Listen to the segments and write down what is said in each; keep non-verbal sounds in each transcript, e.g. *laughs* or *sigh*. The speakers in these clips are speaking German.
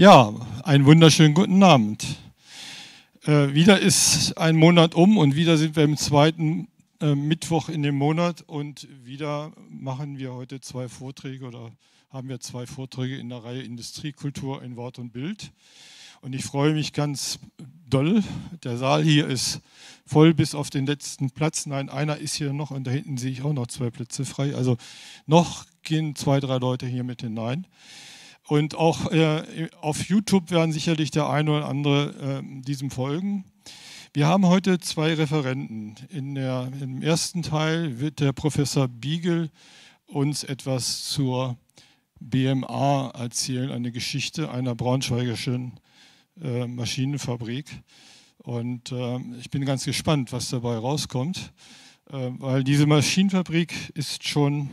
Ja, einen wunderschönen guten Abend. Äh, wieder ist ein Monat um und wieder sind wir im zweiten äh, Mittwoch in dem Monat und wieder machen wir heute zwei Vorträge oder haben wir zwei Vorträge in der Reihe Industriekultur in Wort und Bild. Und ich freue mich ganz doll. Der Saal hier ist voll bis auf den letzten Platz. Nein, einer ist hier noch und da hinten sehe ich auch noch zwei Plätze frei. Also noch gehen zwei, drei Leute hier mit hinein. Und auch äh, auf YouTube werden sicherlich der eine oder andere äh, diesem folgen. Wir haben heute zwei Referenten. In der, Im ersten Teil wird der Professor Biegel uns etwas zur BMA erzählen, eine Geschichte einer braunschweigischen äh, Maschinenfabrik. Und äh, ich bin ganz gespannt, was dabei rauskommt, äh, weil diese Maschinenfabrik ist schon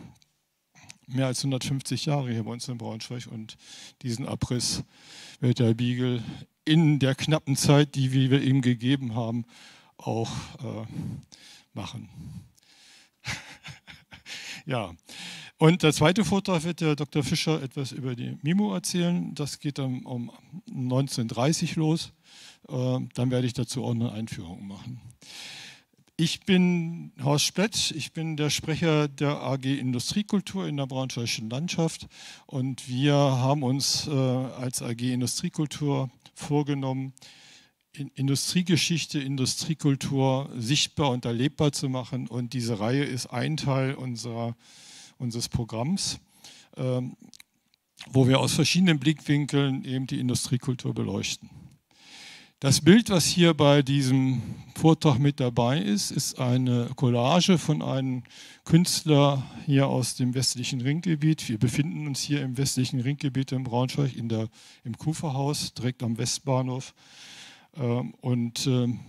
mehr als 150 Jahre hier bei uns in Braunschweig und diesen Abriss wird der Beagle in der knappen Zeit, die wir ihm gegeben haben, auch äh, machen. *laughs* ja, und der zweite Vortrag wird der Dr. Fischer etwas über die MIMO erzählen. Das geht dann um 19.30 Uhr los. Äh, dann werde ich dazu auch eine Einführung machen. Ich bin Horst Splett, ich bin der Sprecher der AG Industriekultur in der Braunschweigischen Landschaft und wir haben uns äh, als AG Industriekultur vorgenommen, in Industriegeschichte, Industriekultur sichtbar und erlebbar zu machen und diese Reihe ist ein Teil unserer, unseres Programms, ähm, wo wir aus verschiedenen Blickwinkeln eben die Industriekultur beleuchten. Das Bild, was hier bei diesem Vortrag mit dabei ist, ist eine Collage von einem Künstler hier aus dem westlichen Ringgebiet. Wir befinden uns hier im westlichen Ringgebiet in Braunschweig in der, im Kuferhaus, direkt am Westbahnhof. Ähm, und ähm,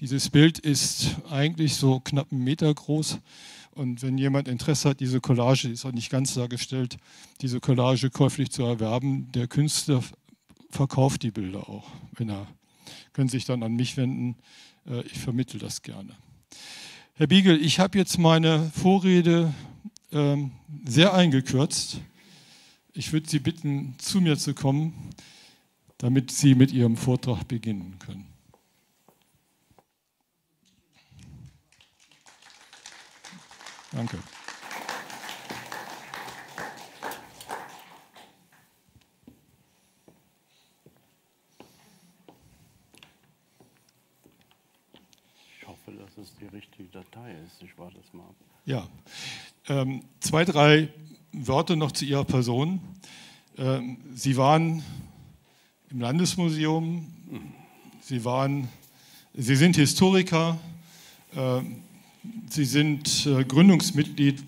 dieses Bild ist eigentlich so knapp einen Meter groß. Und wenn jemand Interesse hat, diese Collage, die ist auch nicht ganz dargestellt, diese Collage käuflich zu erwerben, der Künstler verkauft die Bilder auch, wenn er können sich dann an mich wenden. Äh, ich vermittle das gerne. Herr Biegel, ich habe jetzt meine Vorrede ähm, sehr eingekürzt. Ich würde Sie bitten, zu mir zu kommen, damit Sie mit Ihrem Vortrag beginnen können. Danke. die richtige Datei ist. Ich warte das mal ab. Ja, ähm, zwei, drei Worte noch zu Ihrer Person. Ähm, Sie waren im Landesmuseum, Sie, waren, Sie sind Historiker, äh, Sie sind äh, Gründungsmitglied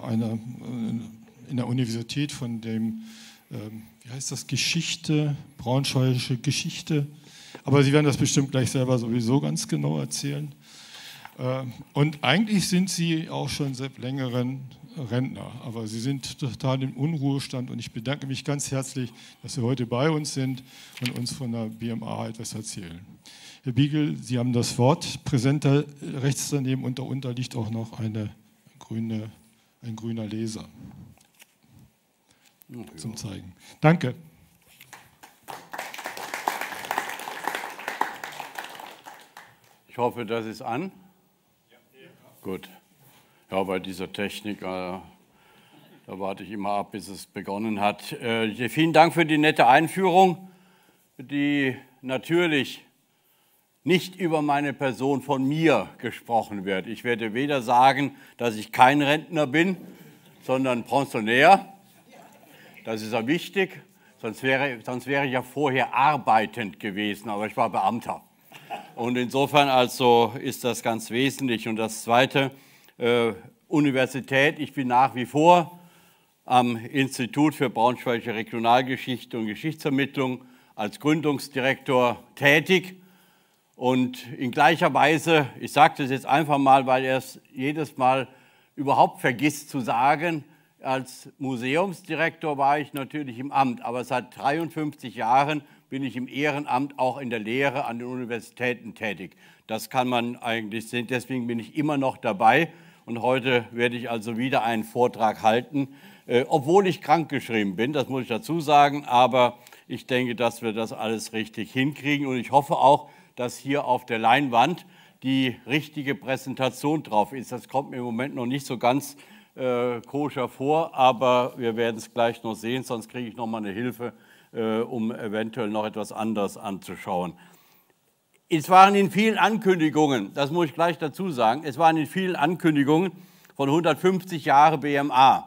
äh, einer, äh, in der Universität von dem, ähm, wie heißt das, Geschichte, braunschweigische Geschichte. Aber Sie werden das bestimmt gleich selber sowieso ganz genau erzählen. Äh, und eigentlich sind Sie auch schon seit längerem Rentner, aber Sie sind total im Unruhestand und ich bedanke mich ganz herzlich, dass Sie heute bei uns sind und uns von der BMA etwas erzählen. Herr Biegel, Sie haben das Wort. Präsenter rechts daneben und darunter liegt auch noch eine grüne, ein grüner Leser ja. zum Zeigen. Danke. Ich hoffe, das ist an. Gut. Ja, bei dieser Technik, äh, da warte ich immer ab, bis es begonnen hat. Äh, vielen Dank für die nette Einführung, die natürlich nicht über meine Person von mir gesprochen wird. Ich werde weder sagen, dass ich kein Rentner bin, sondern Pensionär. Das ist ja wichtig, sonst wäre, sonst wäre ich ja vorher arbeitend gewesen, aber ich war Beamter. Und insofern also ist das ganz wesentlich. Und das Zweite, äh, Universität. Ich bin nach wie vor am Institut für Braunschweiger Regionalgeschichte und Geschichtsvermittlung als Gründungsdirektor tätig. Und in gleicher Weise, ich sage das jetzt einfach mal, weil er es jedes Mal überhaupt vergisst zu sagen, als Museumsdirektor war ich natürlich im Amt, aber seit 53 Jahren bin ich im Ehrenamt auch in der Lehre an den Universitäten tätig. Das kann man eigentlich sehen. Deswegen bin ich immer noch dabei. Und heute werde ich also wieder einen Vortrag halten, äh, obwohl ich krankgeschrieben bin, das muss ich dazu sagen. Aber ich denke, dass wir das alles richtig hinkriegen. Und ich hoffe auch, dass hier auf der Leinwand die richtige Präsentation drauf ist. Das kommt mir im Moment noch nicht so ganz äh, koscher vor, aber wir werden es gleich noch sehen, sonst kriege ich noch mal eine Hilfe äh, um eventuell noch etwas anderes anzuschauen. Es waren in vielen Ankündigungen, das muss ich gleich dazu sagen, es waren in vielen Ankündigungen von 150 Jahre BMA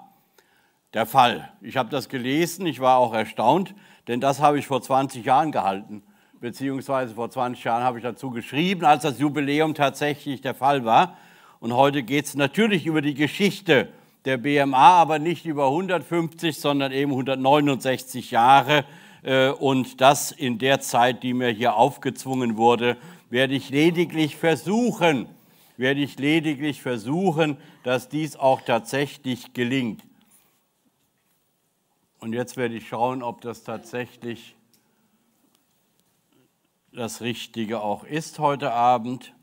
der Fall. Ich habe das gelesen, ich war auch erstaunt, denn das habe ich vor 20 Jahren gehalten, beziehungsweise vor 20 Jahren habe ich dazu geschrieben, als das Jubiläum tatsächlich der Fall war. Und heute geht es natürlich über die Geschichte der BMA aber nicht über 150, sondern eben 169 Jahre. Äh, und das in der Zeit, die mir hier aufgezwungen wurde, werde ich lediglich versuchen, werde ich lediglich versuchen, dass dies auch tatsächlich gelingt. Und jetzt werde ich schauen, ob das tatsächlich das Richtige auch ist heute Abend.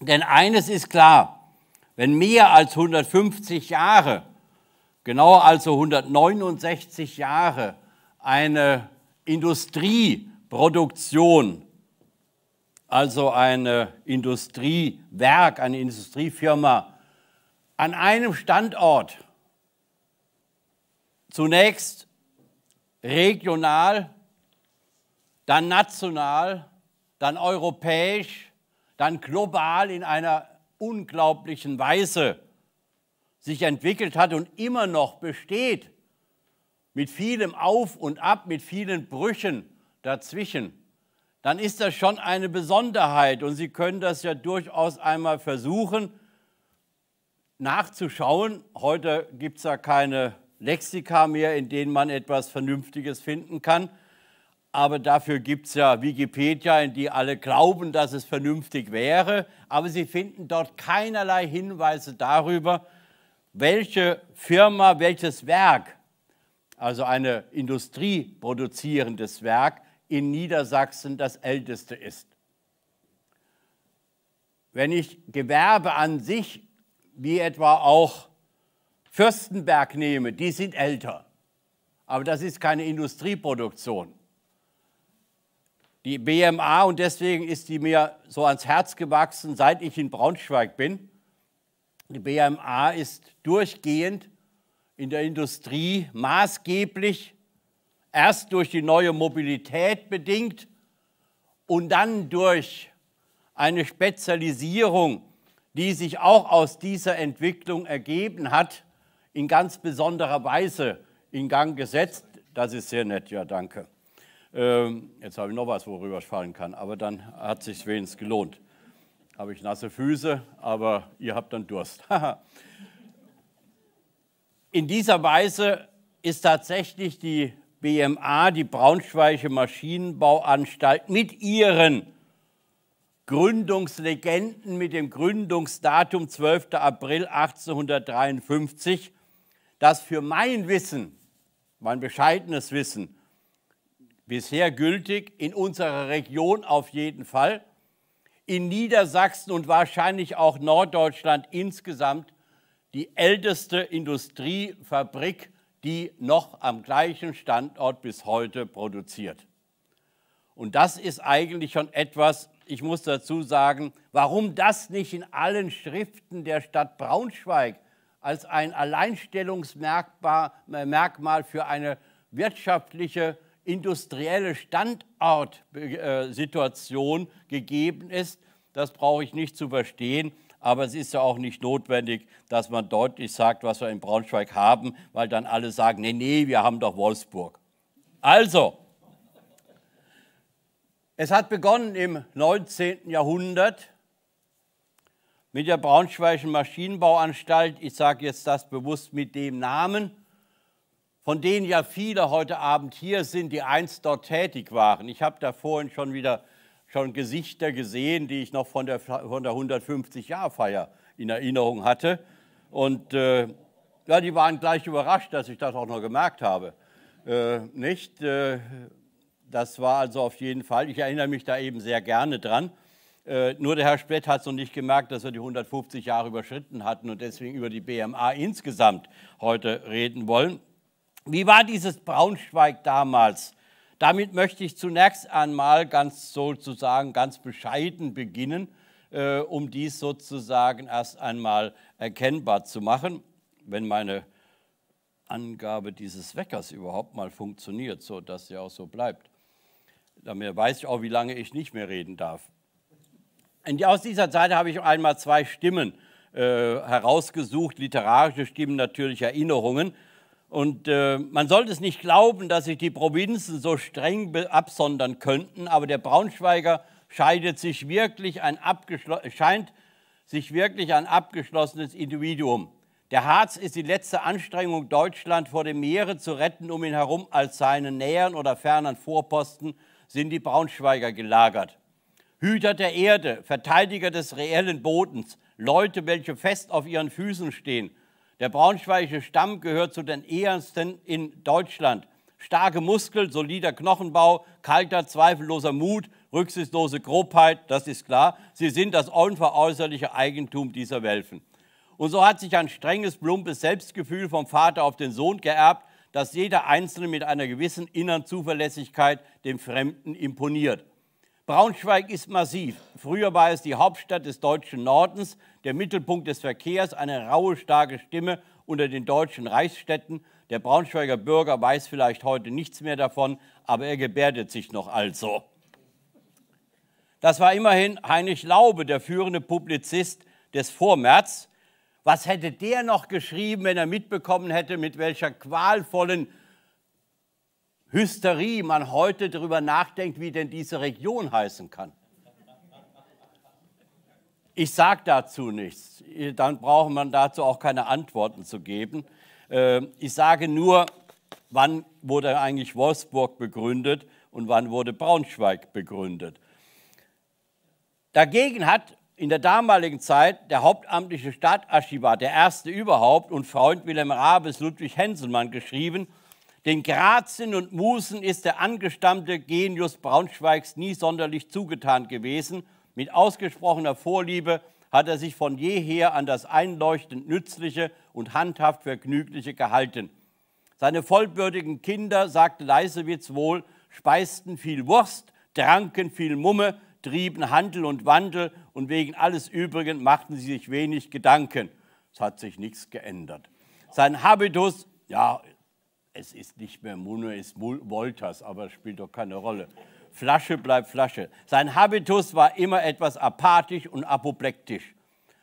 Denn eines ist klar, wenn mehr als 150 Jahre, genauer also 169 Jahre, eine Industrieproduktion, also ein äh, Industriewerk, eine Industriefirma, an einem Standort zunächst regional, dann national, dann europäisch, dann global in einer unglaublichen Weise sich entwickelt hat und immer noch besteht. Mit vielem Auf und Ab, mit vielen Brüchen dazwischen. Dann ist das schon eine Besonderheit und Sie können das ja durchaus einmal versuchen nachzuschauen. Heute gibt es ja keine Lexika mehr, in denen man etwas Vernünftiges finden kann aber dafür gibt es ja Wikipedia, in die alle glauben, dass es vernünftig wäre, aber sie finden dort keinerlei Hinweise darüber, welche Firma, welches Werk, also eine industrieproduzierendes Werk in Niedersachsen das älteste ist. Wenn ich Gewerbe an sich, wie etwa auch Fürstenberg nehme, die sind älter, aber das ist keine Industrieproduktion die BMA und deswegen ist die mir so ans Herz gewachsen, seit ich in Braunschweig bin. Die BMA ist durchgehend in der Industrie maßgeblich, erst durch die neue Mobilität bedingt und dann durch eine Spezialisierung, die sich auch aus dieser Entwicklung ergeben hat, in ganz besonderer Weise in Gang gesetzt. Das ist sehr nett, ja, danke. Ähm, jetzt habe ich noch was, worüber ich fallen kann, aber dann hat es sich wenigstens gelohnt. Habe ich nasse Füße, aber ihr habt dann Durst. *laughs* In dieser Weise ist tatsächlich die BMA, die Braunschweige Maschinenbauanstalt, mit ihren Gründungslegenden mit dem Gründungsdatum 12. April 1853, das für mein Wissen, mein bescheidenes Wissen, bisher gültig, in unserer Region auf jeden Fall, in Niedersachsen und wahrscheinlich auch Norddeutschland insgesamt die älteste Industriefabrik, die noch am gleichen Standort bis heute produziert. Und das ist eigentlich schon etwas, ich muss dazu sagen, warum das nicht in allen Schriften der Stadt Braunschweig als ein Alleinstellungsmerkmal für eine wirtschaftliche industrielle Standortsituation gegeben ist. Das brauche ich nicht zu verstehen. Aber es ist ja auch nicht notwendig, dass man deutlich sagt, was wir in Braunschweig haben, weil dann alle sagen, nee, nee, wir haben doch Wolfsburg. Also, es hat begonnen im 19. Jahrhundert mit der Braunschweigischen Maschinenbauanstalt. Ich sage jetzt das bewusst mit dem Namen von denen ja viele heute Abend hier sind, die einst dort tätig waren. Ich habe da vorhin schon wieder schon Gesichter gesehen, die ich noch von der, von der 150-Jahr-Feier in Erinnerung hatte. Und äh, ja, die waren gleich überrascht, dass ich das auch noch gemerkt habe. Äh, nicht? Äh, das war also auf jeden Fall, ich erinnere mich da eben sehr gerne dran. Äh, nur der Herr Splett hat es noch nicht gemerkt, dass wir die 150 Jahre überschritten hatten und deswegen über die BMA insgesamt heute reden wollen. Wie war dieses Braunschweig damals? Damit möchte ich zunächst einmal ganz sozusagen ganz bescheiden beginnen, äh, um dies sozusagen erst einmal erkennbar zu machen, wenn meine Angabe dieses Weckers überhaupt mal funktioniert, so dass sie auch so bleibt. Damit weiß ich auch, wie lange ich nicht mehr reden darf. Die, aus dieser Zeit habe ich einmal zwei Stimmen äh, herausgesucht, literarische Stimmen, natürlich Erinnerungen und äh, man sollte es nicht glauben, dass sich die Provinzen so streng absondern könnten, aber der Braunschweiger scheidet sich wirklich ein scheint sich wirklich ein abgeschlossenes Individuum. Der Harz ist die letzte Anstrengung, Deutschland vor dem Meere zu retten, um ihn herum als seinen näheren oder fernen Vorposten sind die Braunschweiger gelagert. Hüter der Erde, Verteidiger des reellen Bodens, Leute, welche fest auf ihren Füßen stehen, der braunschweigische Stamm gehört zu den ehersten in Deutschland. Starke Muskel, solider Knochenbau, kalter, zweifelloser Mut, rücksichtslose Grobheit, das ist klar. Sie sind das unveräußerliche Eigentum dieser Welfen. Und so hat sich ein strenges, plumpes Selbstgefühl vom Vater auf den Sohn geerbt, das jeder Einzelne mit einer gewissen inneren Zuverlässigkeit dem Fremden imponiert. Braunschweig ist massiv. Früher war es die Hauptstadt des deutschen Nordens, der Mittelpunkt des Verkehrs, eine raue, starke Stimme unter den deutschen Reichsstädten. Der Braunschweiger Bürger weiß vielleicht heute nichts mehr davon, aber er gebärdet sich noch also. Das war immerhin Heinrich Laube, der führende Publizist des Vormärz. Was hätte der noch geschrieben, wenn er mitbekommen hätte, mit welcher qualvollen Hysterie man heute darüber nachdenkt, wie denn diese Region heißen kann. Ich sage dazu nichts, dann braucht man dazu auch keine Antworten zu geben. Äh, ich sage nur, wann wurde eigentlich Wolfsburg begründet und wann wurde Braunschweig begründet. Dagegen hat in der damaligen Zeit der hauptamtliche Stadtarchivar, der erste überhaupt und Freund Wilhelm Rabes Ludwig Henselmann geschrieben, den Grazien und Musen ist der angestammte Genius Braunschweigs nie sonderlich zugetan gewesen. Mit ausgesprochener Vorliebe hat er sich von jeher an das einleuchtend Nützliche und handhaft Vergnügliche gehalten. Seine vollbürtigen Kinder, sagte Leisewitz wohl, speisten viel Wurst, tranken viel Mumme, trieben Handel und Wandel und wegen alles Übrigen machten sie sich wenig Gedanken. Es hat sich nichts geändert. Sein Habitus, ja, es ist nicht mehr Muno, es ist Wolters, aber es spielt doch keine Rolle. Flasche bleibt Flasche. Sein Habitus war immer etwas apathisch und apoplektisch.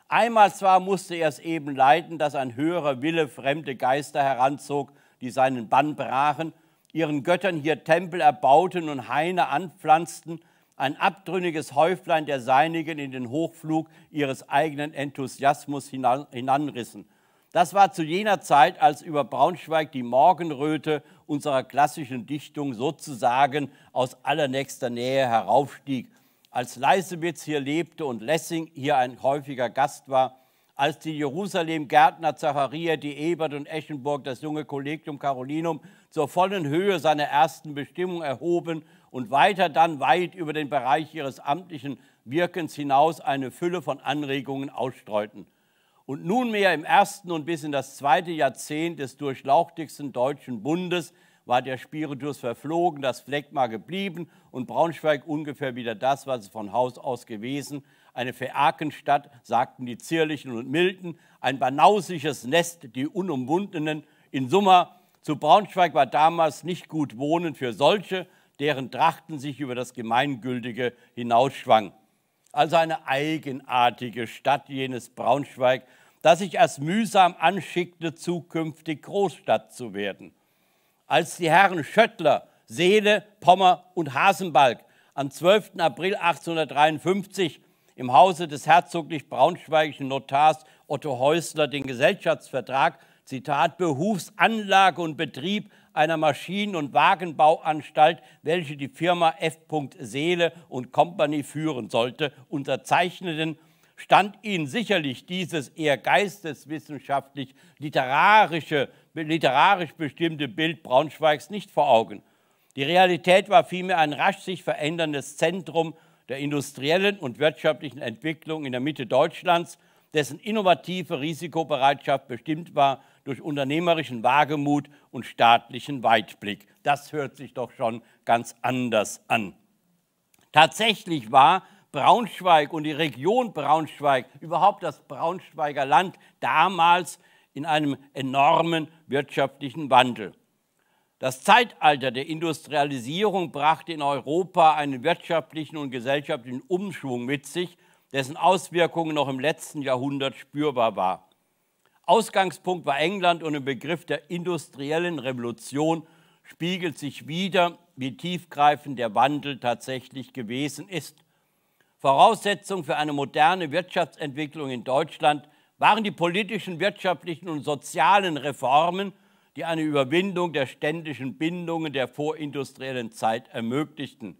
Einmal zwar musste er es eben leiden, dass ein höherer Wille fremde Geister heranzog, die seinen Bann brachen, ihren Göttern hier Tempel erbauten und Haine anpflanzten, ein abtrünniges Häuflein der Seinigen in den Hochflug ihres eigenen Enthusiasmus hinanrissen. Das war zu jener Zeit, als über Braunschweig die Morgenröte unserer klassischen Dichtung sozusagen aus allernächster Nähe heraufstieg, als Leisewitz hier lebte und Lessing hier ein häufiger Gast war, als die Jerusalem-Gärtner Zacharia, die Ebert und Eschenburg das junge Kollegium Carolinum zur vollen Höhe seiner ersten Bestimmung erhoben und weiter dann weit über den Bereich ihres amtlichen Wirkens hinaus eine Fülle von Anregungen ausstreuten und nunmehr im ersten und bis in das zweite Jahrzehnt des durchlauchtigsten Deutschen Bundes war der Spiritus verflogen, das Phlegma geblieben und Braunschweig ungefähr wieder das, was es von Haus aus gewesen. Eine Phäakenstadt, sagten die Zierlichen und Milden, ein banausisches Nest, die Unumwundenen. In Summa, zu Braunschweig war damals nicht gut wohnen für solche, deren Trachten sich über das Gemeingültige hinausschwang also eine eigenartige Stadt jenes Braunschweig, das sich erst mühsam anschickte, zukünftig Großstadt zu werden. Als die Herren Schöttler, Seele, Pommer und Hasenbalg am 12. April 1853 im Hause des herzoglich-braunschweigischen Notars Otto Häusler den Gesellschaftsvertrag, Zitat, Berufsanlage und Betrieb einer Maschinen- und Wagenbauanstalt, welche die Firma F. Seele und Company führen sollte, unterzeichneten, stand ihnen sicherlich dieses eher geisteswissenschaftlich literarische, literarisch bestimmte Bild Braunschweigs nicht vor Augen. Die Realität war vielmehr ein rasch sich veränderndes Zentrum der industriellen und wirtschaftlichen Entwicklung in der Mitte Deutschlands, dessen innovative Risikobereitschaft bestimmt war durch unternehmerischen Wagemut und staatlichen Weitblick. Das hört sich doch schon ganz anders an. Tatsächlich war Braunschweig und die Region Braunschweig, überhaupt das Braunschweiger Land, damals in einem enormen wirtschaftlichen Wandel. Das Zeitalter der Industrialisierung brachte in Europa einen wirtschaftlichen und gesellschaftlichen Umschwung mit sich, dessen Auswirkungen noch im letzten Jahrhundert spürbar waren. Ausgangspunkt war England und im Begriff der industriellen Revolution spiegelt sich wieder, wie tiefgreifend der Wandel tatsächlich gewesen ist. Voraussetzung für eine moderne Wirtschaftsentwicklung in Deutschland waren die politischen, wirtschaftlichen und sozialen Reformen, die eine Überwindung der ständischen Bindungen der vorindustriellen Zeit ermöglichten.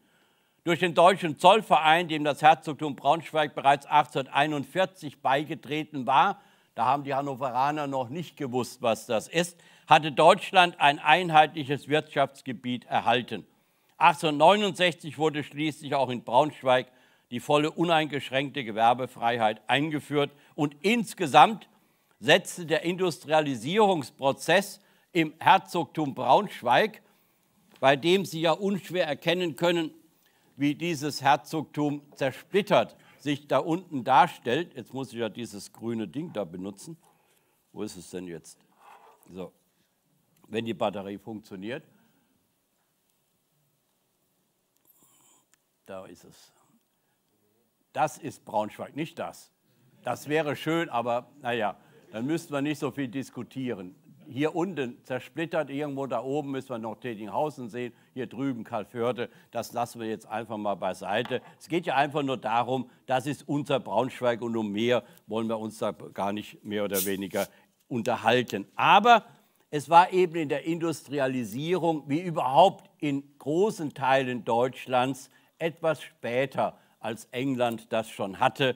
Durch den Deutschen Zollverein, dem das Herzogtum Braunschweig bereits 1841 beigetreten war, da haben die Hannoveraner noch nicht gewusst, was das ist, hatte Deutschland ein einheitliches Wirtschaftsgebiet erhalten. 1869 wurde schließlich auch in Braunschweig die volle uneingeschränkte Gewerbefreiheit eingeführt und insgesamt setzte der Industrialisierungsprozess im Herzogtum Braunschweig, bei dem Sie ja unschwer erkennen können, wie dieses Herzogtum zersplittert sich da unten darstellt. Jetzt muss ich ja dieses grüne Ding da benutzen. Wo ist es denn jetzt? So, wenn die Batterie funktioniert. Da ist es. Das ist Braunschweig, nicht das. Das wäre schön, aber naja, dann müssten wir nicht so viel diskutieren. Hier unten zersplittert, irgendwo da oben müssen wir noch Tätinghausen sehen hier drüben, Karl Förde, das lassen wir jetzt einfach mal beiseite. Es geht ja einfach nur darum, das ist unser Braunschweig und um mehr wollen wir uns da gar nicht mehr oder weniger unterhalten. Aber es war eben in der Industrialisierung, wie überhaupt in großen Teilen Deutschlands, etwas später, als England das schon hatte.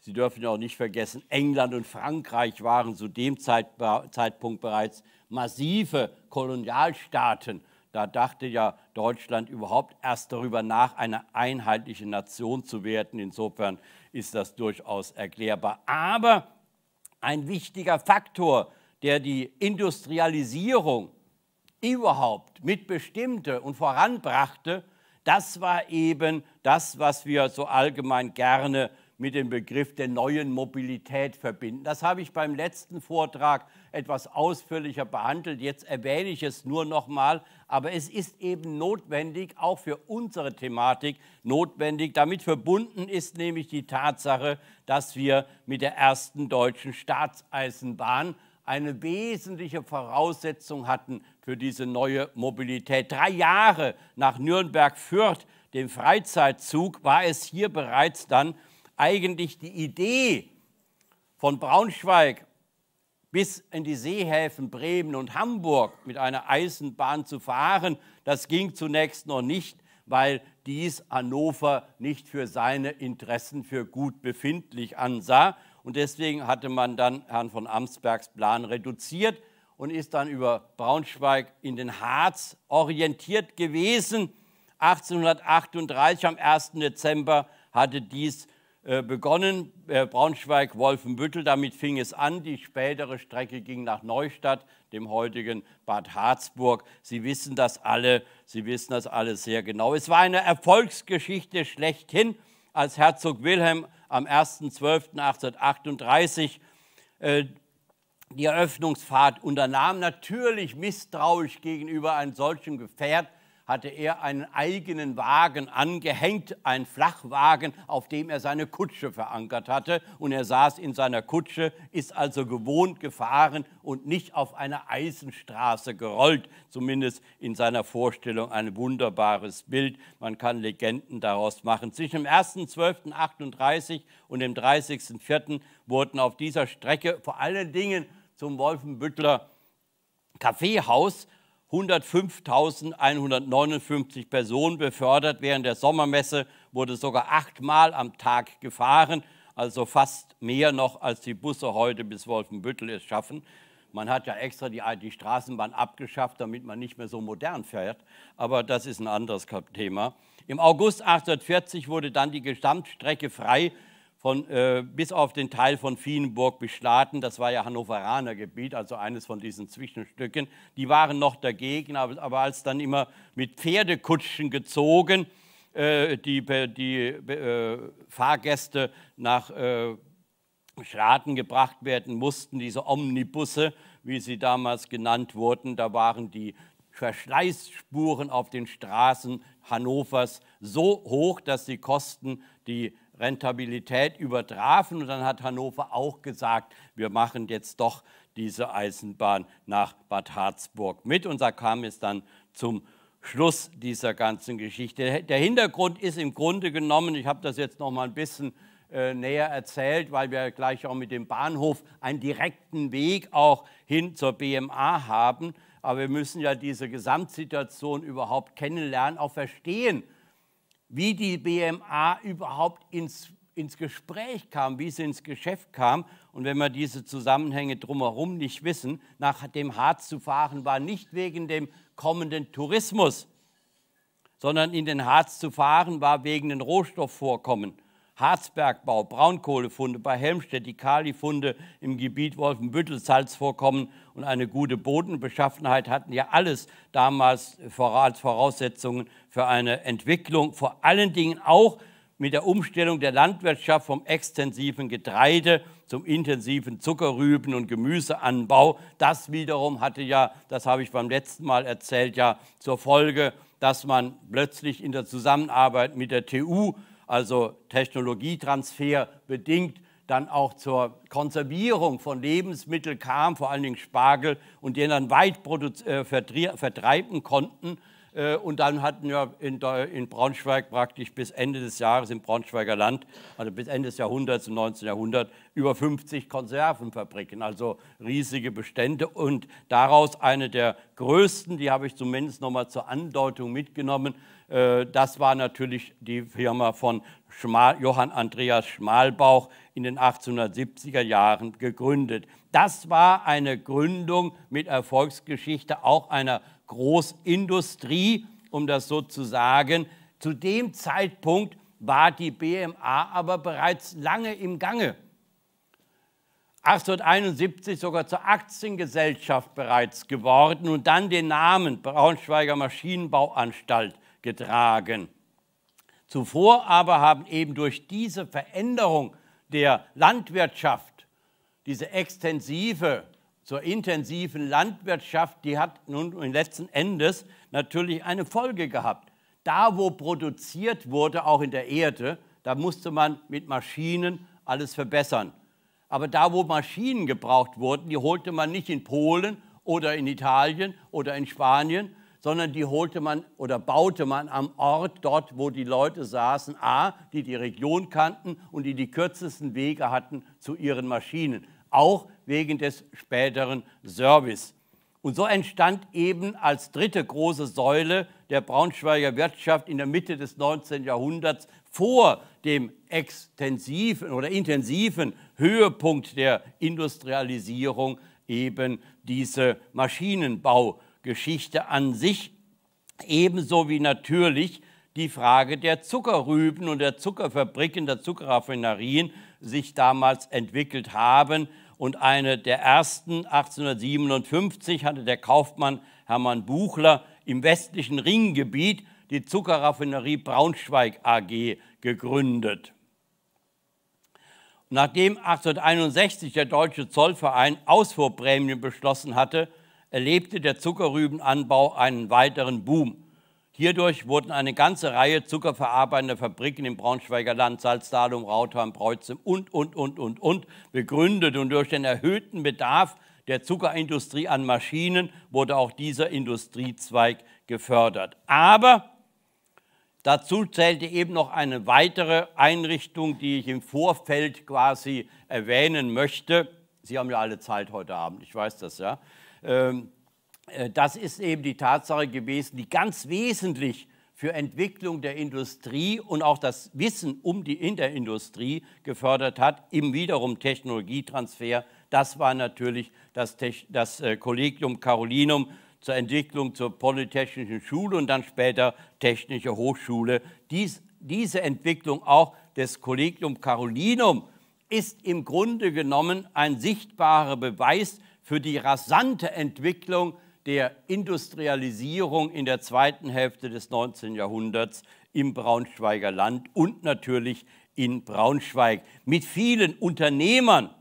Sie dürfen auch nicht vergessen, England und Frankreich waren zu dem Zeitpunkt bereits massive Kolonialstaaten. Da dachte ja Deutschland überhaupt erst darüber nach, eine einheitliche Nation zu werden. Insofern ist das durchaus erklärbar. Aber ein wichtiger Faktor, der die Industrialisierung überhaupt mitbestimmte und voranbrachte, das war eben das, was wir so allgemein gerne mit dem Begriff der neuen Mobilität verbinden. Das habe ich beim letzten Vortrag etwas ausführlicher behandelt. Jetzt erwähne ich es nur noch mal, aber es ist eben notwendig, auch für unsere Thematik notwendig. Damit verbunden ist nämlich die Tatsache, dass wir mit der ersten deutschen Staatseisenbahn eine wesentliche Voraussetzung hatten für diese neue Mobilität. Drei Jahre nach Nürnberg-Fürth, dem Freizeitzug, war es hier bereits dann eigentlich die Idee von Braunschweig bis in die Seehäfen Bremen und Hamburg mit einer Eisenbahn zu fahren, das ging zunächst noch nicht, weil dies Hannover nicht für seine Interessen für gut befindlich ansah. Und deswegen hatte man dann Herrn von Amsbergs Plan reduziert und ist dann über Braunschweig in den Harz orientiert gewesen. 1838 am 1. Dezember hatte dies äh, begonnen, äh, Braunschweig-Wolfenbüttel. Damit fing es an. Die spätere Strecke ging nach Neustadt, dem heutigen Bad Harzburg. Sie wissen das alle, Sie wissen das alle sehr genau. Es war eine Erfolgsgeschichte schlechthin, als Herzog Wilhelm am 1.12.1838 äh, die Eröffnungsfahrt unternahm. Natürlich misstrauisch gegenüber einem solchen Gefährt, hatte er einen eigenen Wagen angehängt, einen Flachwagen, auf dem er seine Kutsche verankert hatte. Und er saß in seiner Kutsche, ist also gewohnt gefahren und nicht auf einer Eisenstraße gerollt. Zumindest in seiner Vorstellung ein wunderbares Bild. Man kann Legenden daraus machen. Zwischen dem 1.12.38 und dem 30.04. wurden auf dieser Strecke vor allen Dingen zum Wolfenbüttler Kaffeehaus 105.159 Personen befördert. Während der Sommermesse wurde sogar achtmal am Tag gefahren, also fast mehr noch, als die Busse heute bis Wolfenbüttel es schaffen. Man hat ja extra die, die Straßenbahn abgeschafft, damit man nicht mehr so modern fährt, aber das ist ein anderes Thema. Im August 1840 wurde dann die Gesamtstrecke frei von, äh, bis auf den Teil von Vienenburg beschlagen. Das war ja Hannoveraner Gebiet, also eines von diesen Zwischenstücken. Die waren noch dagegen, aber, aber als dann immer mit Pferdekutschen gezogen, äh, die, die äh, Fahrgäste nach äh, Schraten gebracht werden mussten, diese Omnibusse, wie sie damals genannt wurden, da waren die Verschleißspuren auf den Straßen Hannovers so hoch, dass die Kosten, die Rentabilität übertrafen. Und dann hat Hannover auch gesagt, wir machen jetzt doch diese Eisenbahn nach Bad Harzburg mit. Und da kam es dann zum Schluss dieser ganzen Geschichte. Der Hintergrund ist im Grunde genommen, ich habe das jetzt noch mal ein bisschen äh, näher erzählt, weil wir gleich auch mit dem Bahnhof einen direkten Weg auch hin zur BMA haben. Aber wir müssen ja diese Gesamtsituation überhaupt kennenlernen, auch verstehen, wie die BMA überhaupt ins, ins Gespräch kam, wie sie ins Geschäft kam. Und wenn wir diese Zusammenhänge drumherum nicht wissen, nach dem Harz zu fahren war nicht wegen dem kommenden Tourismus, sondern in den Harz zu fahren war wegen den Rohstoffvorkommen. Harzbergbau, Braunkohlefunde bei Helmstedt, die Kalifunde im Gebiet Wolfenbüttel, Salzvorkommen und eine gute Bodenbeschaffenheit hatten ja alles damals als Voraussetzungen für eine Entwicklung, vor allen Dingen auch mit der Umstellung der Landwirtschaft vom extensiven Getreide zum intensiven Zuckerrüben- und Gemüseanbau. Das wiederum hatte ja, das habe ich beim letzten Mal erzählt, ja zur Folge, dass man plötzlich in der Zusammenarbeit mit der TU also Technologietransfer bedingt dann auch zur Konservierung von Lebensmitteln kam, vor allen Dingen Spargel, und den dann weit äh, vertreiben konnten. Äh, und dann hatten wir in, in, Braunschweig praktisch bis Ende des Jahres im Braunschweiger Land, also bis Ende des Jahrhunderts, im 19. Jahrhundert, über 50 Konservenfabriken, also riesige Bestände. Und daraus eine der größten, die habe ich zumindest nochmal zur Andeutung mitgenommen, äh, das war natürlich die Firma von Johann Andreas Schmalbauch in den 1870er Jahren gegründet. Das war eine Gründung mit Erfolgsgeschichte auch einer Großindustrie, um das so zu sagen. Zu dem Zeitpunkt war die BMA aber bereits lange im Gange. 1871 sogar zur Aktiengesellschaft bereits geworden und dann den Namen Braunschweiger Maschinenbauanstalt getragen. Zuvor aber haben eben durch diese Veränderung der Landwirtschaft, diese extensive zur intensiven Landwirtschaft, die hat nun letzten Endes natürlich eine Folge gehabt. Da, wo produziert wurde, auch in der Erde, da musste man mit Maschinen alles verbessern. Aber da, wo Maschinen gebraucht wurden, die holte man nicht in Polen oder in Italien oder in Spanien, sondern die holte man oder baute man am Ort dort, wo die Leute saßen, a, die die Region kannten und die die kürzesten Wege hatten zu ihren Maschinen, auch wegen des späteren Service. Und so entstand eben als dritte große Säule der Braunschweiger Wirtschaft in der Mitte des 19. Jahrhunderts vor dem extensiven oder intensiven Höhepunkt der Industrialisierung eben diese Maschinenbau. Geschichte an sich, ebenso wie natürlich die Frage der Zuckerrüben und der Zuckerfabriken, der Zuckerraffinerien sich damals entwickelt haben. Und eine der ersten, 1857, hatte der Kaufmann Hermann Buchler im westlichen Ringgebiet die Zuckerraffinerie Braunschweig AG gegründet. Nachdem 1861 der Deutsche Zollverein Ausfuhrprämien beschlossen hatte, erlebte der Zuckerrübenanbau einen weiteren Boom. Hierdurch wurden eine ganze Reihe zuckerverarbeitender Fabriken im Braunschweiger Land, Salzdalum, Rautheim, Preußen und, und, und, und, und begründet. Und durch den erhöhten Bedarf der Zuckerindustrie an Maschinen wurde auch dieser Industriezweig gefördert. Aber dazu zählte eben noch eine weitere Einrichtung, die ich im Vorfeld quasi erwähnen möchte. Sie haben ja alle Zeit heute Abend, ich weiß das ja. Ähm, äh, das ist eben die Tatsache gewesen, die ganz wesentlich für Entwicklung der Industrie und auch das Wissen um die in der Industrie gefördert hat, im wiederum Technologietransfer. Das war natürlich das, das Collegium äh, Carolinum zur Entwicklung zur Polytechnischen Schule und dann später Technische Hochschule. Dies, diese Entwicklung auch des Kollegium Carolinum ist im Grunde genommen ein sichtbarer Beweis für die rasante Entwicklung der Industrialisierung in der zweiten Hälfte des 19. Jahrhunderts im Braunschweiger Land und natürlich in Braunschweig mit vielen Unternehmern,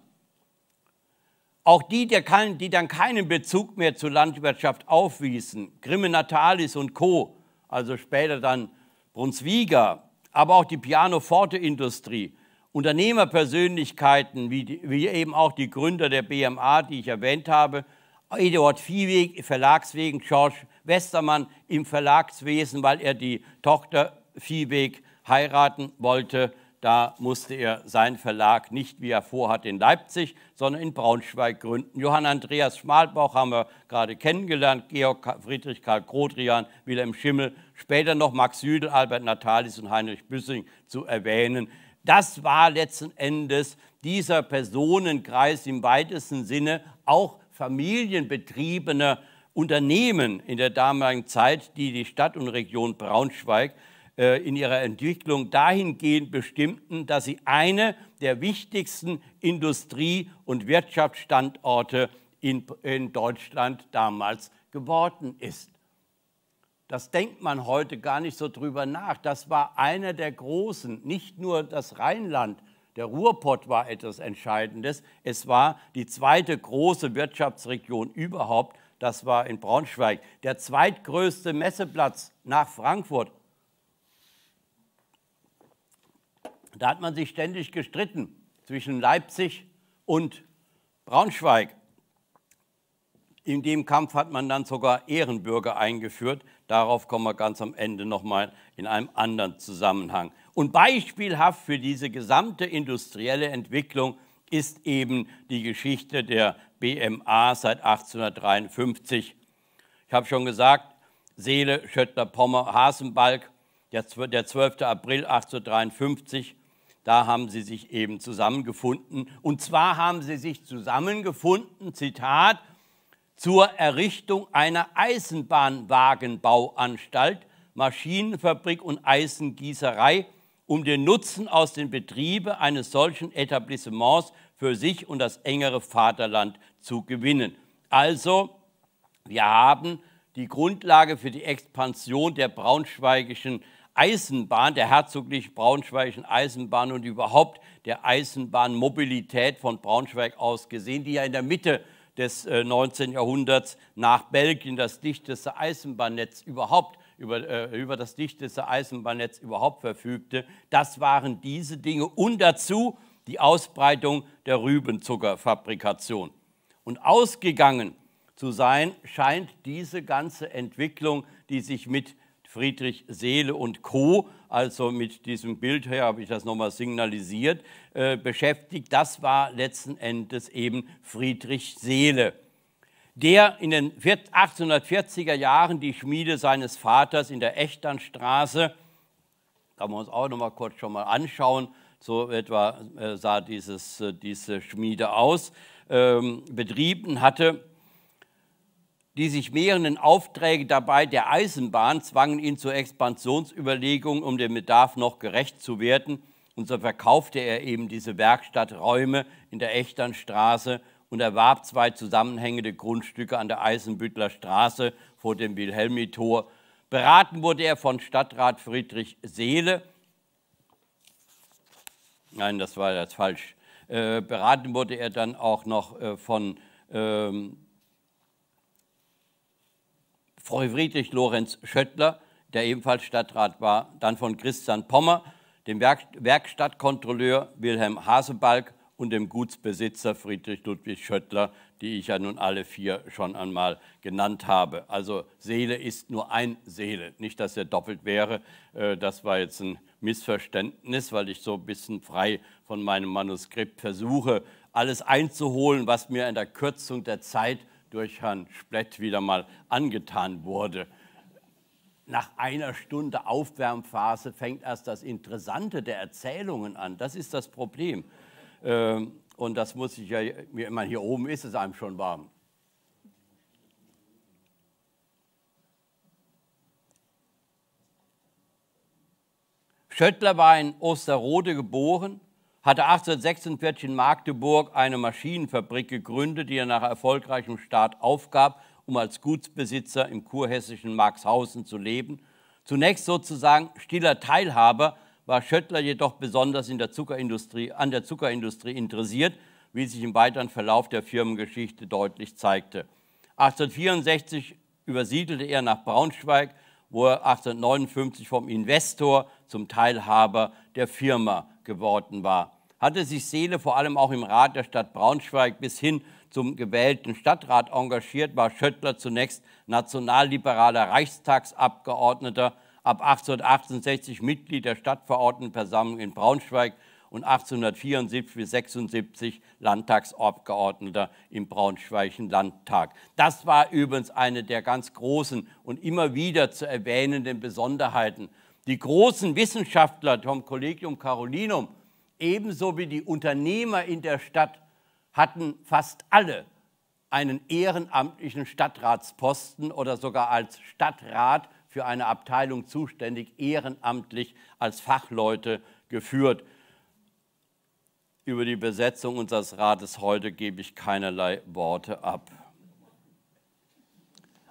auch die, die dann keinen Bezug mehr zur Landwirtschaft aufwiesen, Grimme Natalis und Co., also später dann Brunswiga, aber auch die Pianoforte-Industrie Unternehmerpersönlichkeiten, wie, wie eben auch die Gründer der BMA, die ich erwähnt habe, Eduard Viehweg, Verlagswegen, George Westermann im Verlagswesen, weil er die Tochter Viehweg heiraten wollte. Da musste er seinen Verlag nicht, wie er vorhat, in Leipzig, sondern in Braunschweig gründen. Johann Andreas Schmalbauch haben wir gerade kennengelernt, Georg Friedrich Karl Grodrian, Wilhelm Schimmel, später noch Max Südel, Albert Natalis und Heinrich Büssing zu erwähnen. Das war letzten Endes dieser Personenkreis im weitesten Sinne auch familienbetriebene Unternehmen in der damaligen Zeit, die die Stadt und Region Braunschweig äh, in ihrer Entwicklung dahingehend bestimmten, dass sie eine der wichtigsten Industrie- und Wirtschaftsstandorte in, in Deutschland damals geworden ist. Das denkt man heute gar nicht so drüber nach. Das war einer der großen, nicht nur das Rheinland, der Ruhrpott war etwas Entscheidendes. Es war die zweite große Wirtschaftsregion überhaupt. Das war in Braunschweig. Der zweitgrößte Messeplatz nach Frankfurt. Da hat man sich ständig gestritten zwischen Leipzig und Braunschweig. In dem Kampf hat man dann sogar Ehrenbürger eingeführt. Darauf kommen wir ganz am Ende nochmal in einem anderen Zusammenhang. Und beispielhaft für diese gesamte industrielle Entwicklung ist eben die Geschichte der BMA seit 1853. Ich habe schon gesagt, Seele, Schöttler, Pommer, Hasenbalg, der 12. April 1853, da haben sie sich eben zusammengefunden. Und zwar haben sie sich zusammengefunden, Zitat, zur Errichtung einer Eisenbahnwagenbauanstalt, Maschinenfabrik und Eisengießerei, um den Nutzen aus den Betrieben eines solchen Etablissements für sich und das engere Vaterland zu gewinnen. Also, wir haben die Grundlage für die Expansion der braunschweigischen Eisenbahn, der herzoglich braunschweigischen Eisenbahn und überhaupt der Eisenbahnmobilität von Braunschweig aus gesehen, die ja in der Mitte des 19. Äh, Jahrhunderts nach Belgien das dichteste Eisenbahnnetz überhaupt über, äh, über das dichteste Eisenbahnnetz überhaupt verfügte. Das waren diese Dinge und dazu die Ausbreitung der Rübenzuckerfabrikation. Und ausgegangen zu sein scheint diese ganze Entwicklung, die sich mit Friedrich Seele und Co., also mit diesem Bild her habe ich das nochmal signalisiert, äh, beschäftigt. Das war letzten Endes eben Friedrich Seele, der in den 1840er Jahren die Schmiede seines Vaters in der Echternstraße, kann man uns auch nochmal kurz schon mal anschauen, so etwa äh, sah dieses, äh, diese Schmiede aus, ähm, betrieben hatte die sich mehrenden Aufträge dabei der Eisenbahn zwangen ihn zur Expansionsüberlegung, um dem Bedarf noch gerecht zu werden. Und so verkaufte er eben diese Werkstatträume in der Echternstraße und erwarb zwei zusammenhängende Grundstücke an der Eisenbüttler Straße vor dem Wilhelmitor. Beraten wurde er von Stadtrat Friedrich Seele. Nein, das war jetzt falsch. Äh, beraten wurde er dann auch noch äh, von ähm, Frau Friedrich Lorenz Schöttler, der ebenfalls Stadtrat war, dann von Christian Pommer, dem Werk Werkstattkontrolleur Wilhelm Hasebalg und dem Gutsbesitzer Friedrich Ludwig Schöttler, die ich ja nun alle vier schon einmal genannt habe. Also Seele ist nur ein Seele, nicht, dass er doppelt wäre. Äh, das war jetzt ein Missverständnis, weil ich so ein bisschen frei von meinem Manuskript versuche, alles einzuholen, was mir in der Kürzung der Zeit durch Herrn Splett wieder mal angetan wurde. Nach einer Stunde Aufwärmphase fängt erst das Interessante der Erzählungen an. Das ist das Problem. Ähm, und das muss ich ja, wenn man hier oben ist es einem schon warm. Schöttler war in Osterode geboren hatte 1846 in Magdeburg eine Maschinenfabrik gegründet, die er nach erfolgreichem Start aufgab, um als Gutsbesitzer im kurhessischen Marxhausen zu leben. Zunächst sozusagen stiller Teilhaber war Schöttler jedoch besonders der an der Zuckerindustrie interessiert, wie sich im weiteren Verlauf der Firmengeschichte deutlich zeigte. 1864 übersiedelte er nach Braunschweig, wo er 1859 vom Investor zum Teilhaber der Firma geworden war, hatte sich Seele vor allem auch im Rat der Stadt Braunschweig bis hin zum gewählten Stadtrat engagiert, war Schöttler zunächst nationalliberaler Reichstagsabgeordneter, ab 1868 Mitglied der Stadtverordnetenversammlung in Braunschweig und 1874 bis 76 Landtagsabgeordneter im Braunschweigischen Landtag. Das war übrigens eine der ganz großen und immer wieder zu erwähnenden Besonderheiten die großen Wissenschaftler vom Collegium Carolinum, ebenso wie die Unternehmer in der Stadt, hatten fast alle einen ehrenamtlichen Stadtratsposten oder sogar als Stadtrat für eine Abteilung zuständig, ehrenamtlich als Fachleute geführt. Über die Besetzung unseres Rates heute gebe ich keinerlei Worte ab.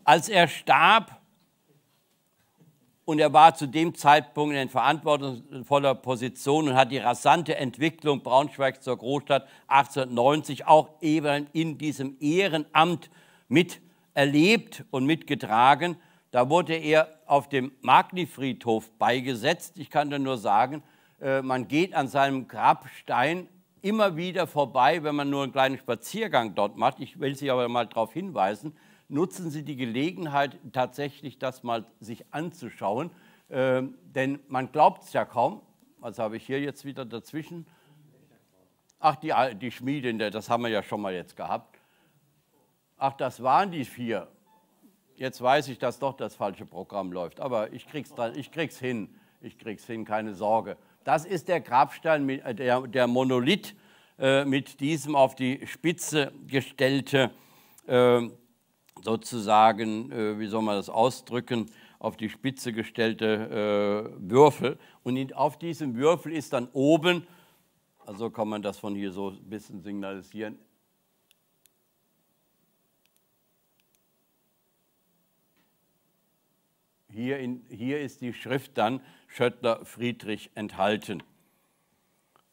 Als er starb, und er war zu dem Zeitpunkt in verantwortungsvoller Position und hat die rasante Entwicklung Braunschweigs zur Großstadt 1890 auch eben in diesem Ehrenamt miterlebt und mitgetragen. Da wurde er auf dem Magni-Friedhof beigesetzt. Ich kann da nur sagen, äh, man geht an seinem Grabstein immer wieder vorbei, wenn man nur einen kleinen Spaziergang dort macht. Ich will Sie aber mal darauf hinweisen, nutzen Sie die Gelegenheit, tatsächlich das mal sich anzuschauen. Ähm, denn man glaubt es ja kaum. Was habe ich hier jetzt wieder dazwischen? Ach, die, die Schmiedin, ne, das haben wir ja schon mal jetzt gehabt. Ach, das waren die vier. Jetzt weiß ich, dass doch das falsche Programm läuft. Aber ich krieg's, dran, ich krieg's hin. Ich krieg's hin, keine Sorge. Das ist der Grabstein, äh, der, der Monolith äh, mit diesem auf die Spitze gestellte äh, sozusagen, äh, wie soll man das ausdrücken, auf die Spitze gestellte äh, Würfel. Und in, auf diesem Würfel ist dann oben, also kann man das von hier so ein bisschen signalisieren, Hier, in, hier, ist die Schrift dann Schöttler Friedrich enthalten.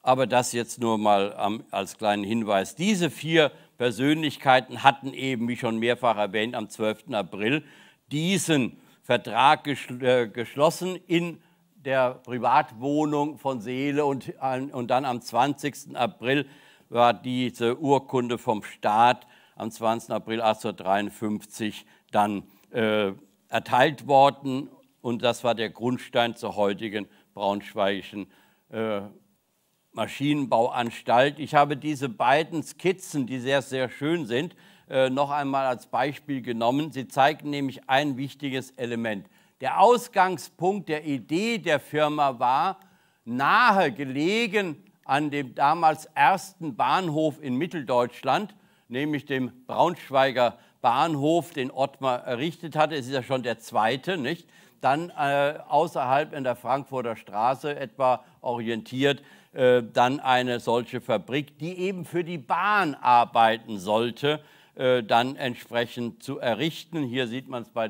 Aber das jetzt nur mal als kleinen Hinweis. Diese vier Persönlichkeiten hatten eben, wie schon mehrfach erwähnt, am 12. April diesen Vertrag geschl äh, geschlossen in der Privatwohnung von Seele und, und dann am 20. April war diese Urkunde vom Staat am 20. April 1853 dann äh, erteilt worden und das war der Grundstein zur heutigen braunschweigischen äh, Maschinenbauanstalt. Ich habe diese beiden Skizzen, die sehr, sehr schön sind, äh, noch einmal als Beispiel genommen. Sie zeigen nämlich ein wichtiges Element. Der Ausgangspunkt der Idee der Firma war, nahe gelegen an dem damals ersten Bahnhof in Mitteldeutschland, nämlich dem Braunschweiger Bahnhof, den Ottmar errichtet hatte. Es ist ja schon der zweite, nicht? Dann äh, außerhalb in der Frankfurter Straße etwa orientiert äh, dann eine solche Fabrik, die eben für die Bahn arbeiten sollte, äh, dann entsprechend zu errichten. Hier sieht man es bei,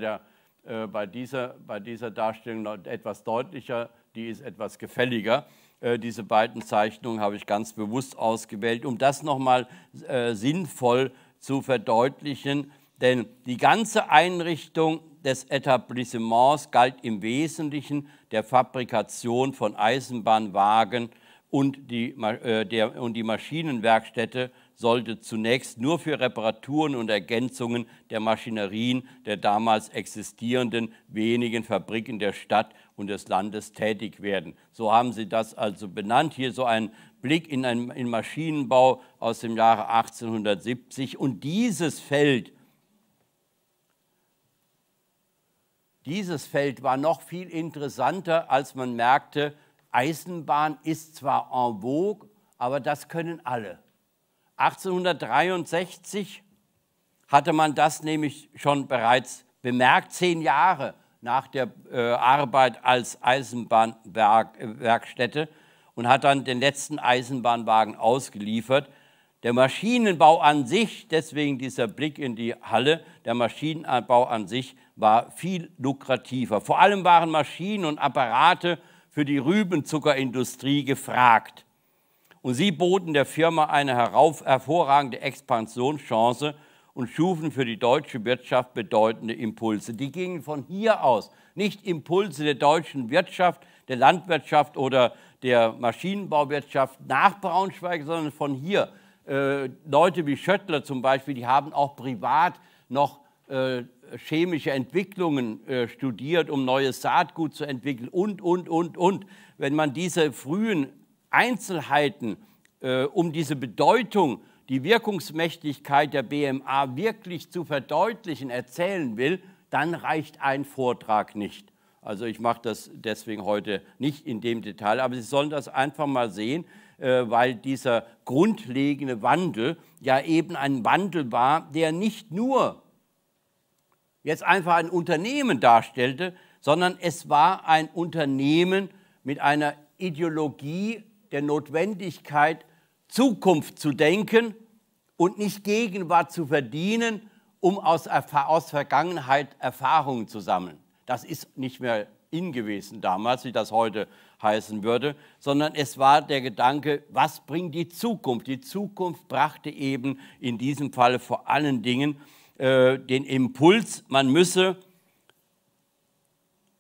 äh, bei, dieser, bei dieser Darstellung noch etwas deutlicher, die ist etwas gefälliger. Äh, diese beiden Zeichnungen habe ich ganz bewusst ausgewählt, um das nochmal äh, sinnvoll zu verdeutlichen. Denn die ganze Einrichtung des Etablissements galt im Wesentlichen der Fabrikation von Eisenbahnwagen und die, äh, der, und die Maschinenwerkstätte sollte zunächst nur für Reparaturen und Ergänzungen der Maschinerien der damals existierenden wenigen Fabriken der Stadt und des Landes tätig werden. So haben sie das also benannt. Hier so ein Blick in, einen, in Maschinenbau aus dem Jahre 1870. Und dieses Feld, dieses Feld war noch viel interessanter, als man merkte, Eisenbahn ist zwar en vogue, aber das können alle. 1863 hatte man das nämlich schon bereits bemerkt, zehn Jahre nach der äh, Arbeit als Eisenbahnwerkstätte äh, und hat dann den letzten Eisenbahnwagen ausgeliefert. Der Maschinenbau an sich, deswegen dieser Blick in die Halle, der Maschinenbau an sich war viel lukrativer. Vor allem waren Maschinen und Apparate für die Rübenzuckerindustrie gefragt. Und sie boten der Firma eine hervorragende Expansionschance und schufen für die deutsche Wirtschaft bedeutende Impulse. Die gingen von hier aus, nicht Impulse der deutschen Wirtschaft, der Landwirtschaft oder der Maschinenbauwirtschaft nach Braunschweig, sondern von hier. Äh, Leute wie Schöttler zum Beispiel, die haben auch privat noch äh, chemische Entwicklungen äh, studiert, um neues Saatgut zu entwickeln und, und, und, und. Wenn man diese frühen Einzelheiten äh, um diese Bedeutung, die Wirkungsmächtigkeit der BMA wirklich zu verdeutlichen, erzählen will, dann reicht ein Vortrag nicht. Also ich mache das deswegen heute nicht in dem Detail, aber Sie sollen das einfach mal sehen, äh, weil dieser grundlegende Wandel ja eben ein Wandel war, der nicht nur jetzt einfach ein Unternehmen darstellte, sondern es war ein Unternehmen mit einer Ideologie der Notwendigkeit, Zukunft zu denken und nicht Gegenwart zu verdienen, um aus, aus Vergangenheit Erfahrungen zu sammeln. Das ist nicht mehr in gewesen damals, wie das heute heißen würde, sondern es war der Gedanke, was bringt die Zukunft? Die Zukunft brachte eben in diesem Falle vor allen Dingen äh, den Impuls, man müsse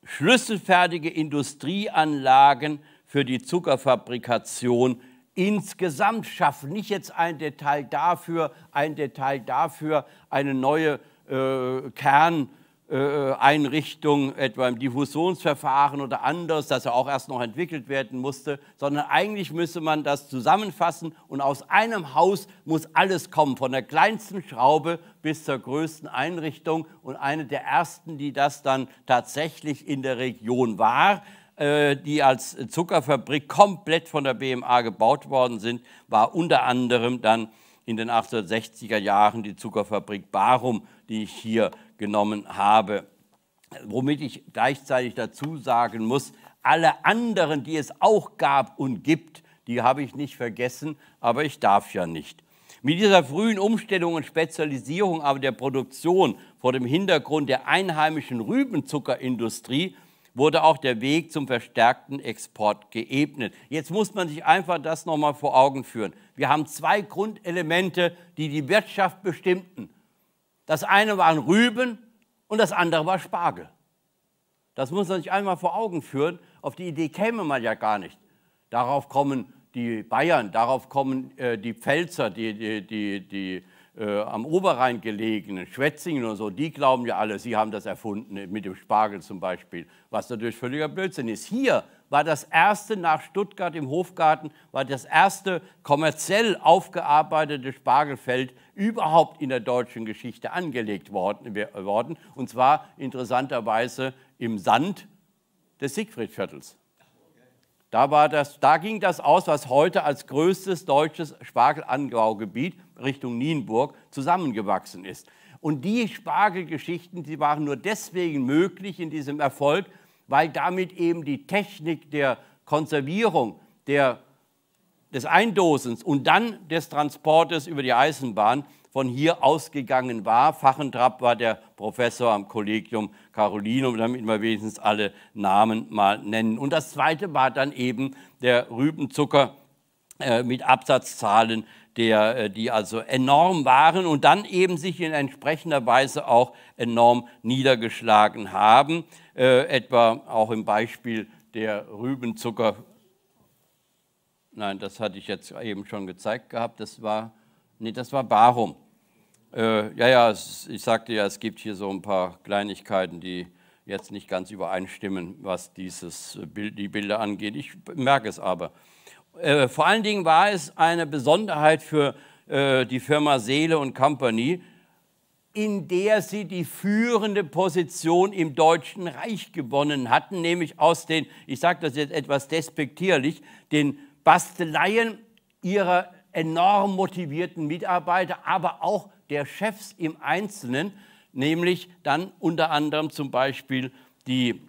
schlüsselfertige Industrieanlagen für die Zuckerfabrikation insgesamt schaffen. Nicht jetzt ein Detail dafür, ein Detail dafür, eine neue äh, Kern. Äh, Einrichtung, etwa im Diffusionsverfahren oder anders, das ja auch erst noch entwickelt werden musste, sondern eigentlich müsste man das zusammenfassen und aus einem Haus muss alles kommen, von der kleinsten Schraube bis zur größten Einrichtung und eine der ersten, die das dann tatsächlich in der Region war, äh, die als Zuckerfabrik komplett von der BMA gebaut worden sind, war unter anderem dann in den 1860er Jahren die Zuckerfabrik Barum, die ich hier genommen habe. Womit ich gleichzeitig dazu sagen muss, alle anderen, die es auch gab und gibt, die habe ich nicht vergessen, aber ich darf ja nicht. Mit dieser frühen Umstellung und Spezialisierung aber der Produktion vor dem Hintergrund der einheimischen Rübenzuckerindustrie wurde auch der Weg zum verstärkten Export geebnet. Jetzt muss man sich einfach das nochmal vor Augen führen. Wir haben zwei Grundelemente, die die Wirtschaft bestimmten. Das eine waren Rüben und das andere war Spargel. Das muss man sich einmal vor Augen führen. Auf die Idee käme man ja gar nicht. Darauf kommen die Bayern, darauf kommen äh, die Pfälzer, die, die, die, die äh, am Oberrhein gelegenen, Schwetzingen und so, die glauben ja alle, sie haben das erfunden mit dem Spargel zum Beispiel, was natürlich völliger Blödsinn ist. Hier war das erste nach Stuttgart im Hofgarten, war das erste kommerziell aufgearbeitete Spargelfeld überhaupt in der deutschen Geschichte angelegt worden. Und zwar interessanterweise im Sand des Siegfriedviertels. Da, war das, da ging das aus, was heute als größtes deutsches Spargelanbaugebiet Richtung Nienburg zusammengewachsen ist. Und die Spargelgeschichten, die waren nur deswegen möglich in diesem Erfolg, weil damit eben die Technik der Konservierung, der, des Eindosens und dann des Transportes über die Eisenbahn von hier ausgegangen war. Fachentrapp war der Professor am Kollegium Carolinum, damit wir wenigstens alle Namen mal nennen. Und das Zweite war dann eben der Rübenzucker äh, mit Absatzzahlen der, äh, die also enorm waren und dann eben sich in entsprechender Weise auch enorm niedergeschlagen haben, äh, etwa auch im Beispiel der Rübenzucker. Nein, das hatte ich jetzt eben schon gezeigt gehabt, das war, nee, das war Barum. Äh, ja, ja, ich sagte ja, es gibt hier so ein paar Kleinigkeiten, die jetzt nicht ganz übereinstimmen, was dieses Bild, die Bilder angeht. Ich merke es aber. Äh, vor allen Dingen war es eine Besonderheit für äh, die Firma Seele und Company, in der sie die führende Position im Deutschen Reich gewonnen hatten, nämlich aus den, ich sage das jetzt etwas despektierlich, den Basteleien ihrer enorm motivierten Mitarbeiter, aber auch der Chefs im Einzelnen, nämlich dann unter anderem zum Beispiel die,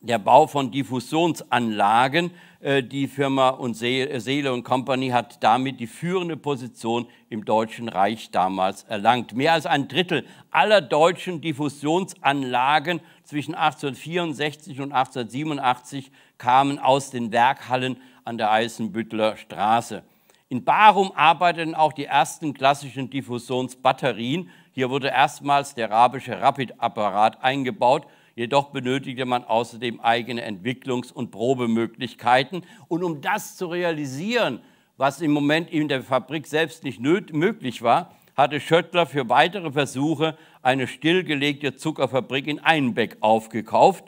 der Bau von Diffusionsanlagen, äh, die Firma und äh, Seele und Company hat damit die führende Position im Deutschen Reich damals erlangt. Mehr als ein Drittel aller deutschen Diffusionsanlagen zwischen 1864 und 1887 kamen aus den Werkhallen an der Eisenbüttler Straße. In Barum arbeiteten auch die ersten klassischen Diffusionsbatterien. Hier wurde erstmals der rabische Rapid-Apparat eingebaut Jedoch benötigte man außerdem eigene Entwicklungs- und Probemöglichkeiten. Und um das zu realisieren, was im Moment in der Fabrik selbst nicht möglich war, hatte Schöttler für weitere Versuche eine stillgelegte Zuckerfabrik in Einbeck aufgekauft.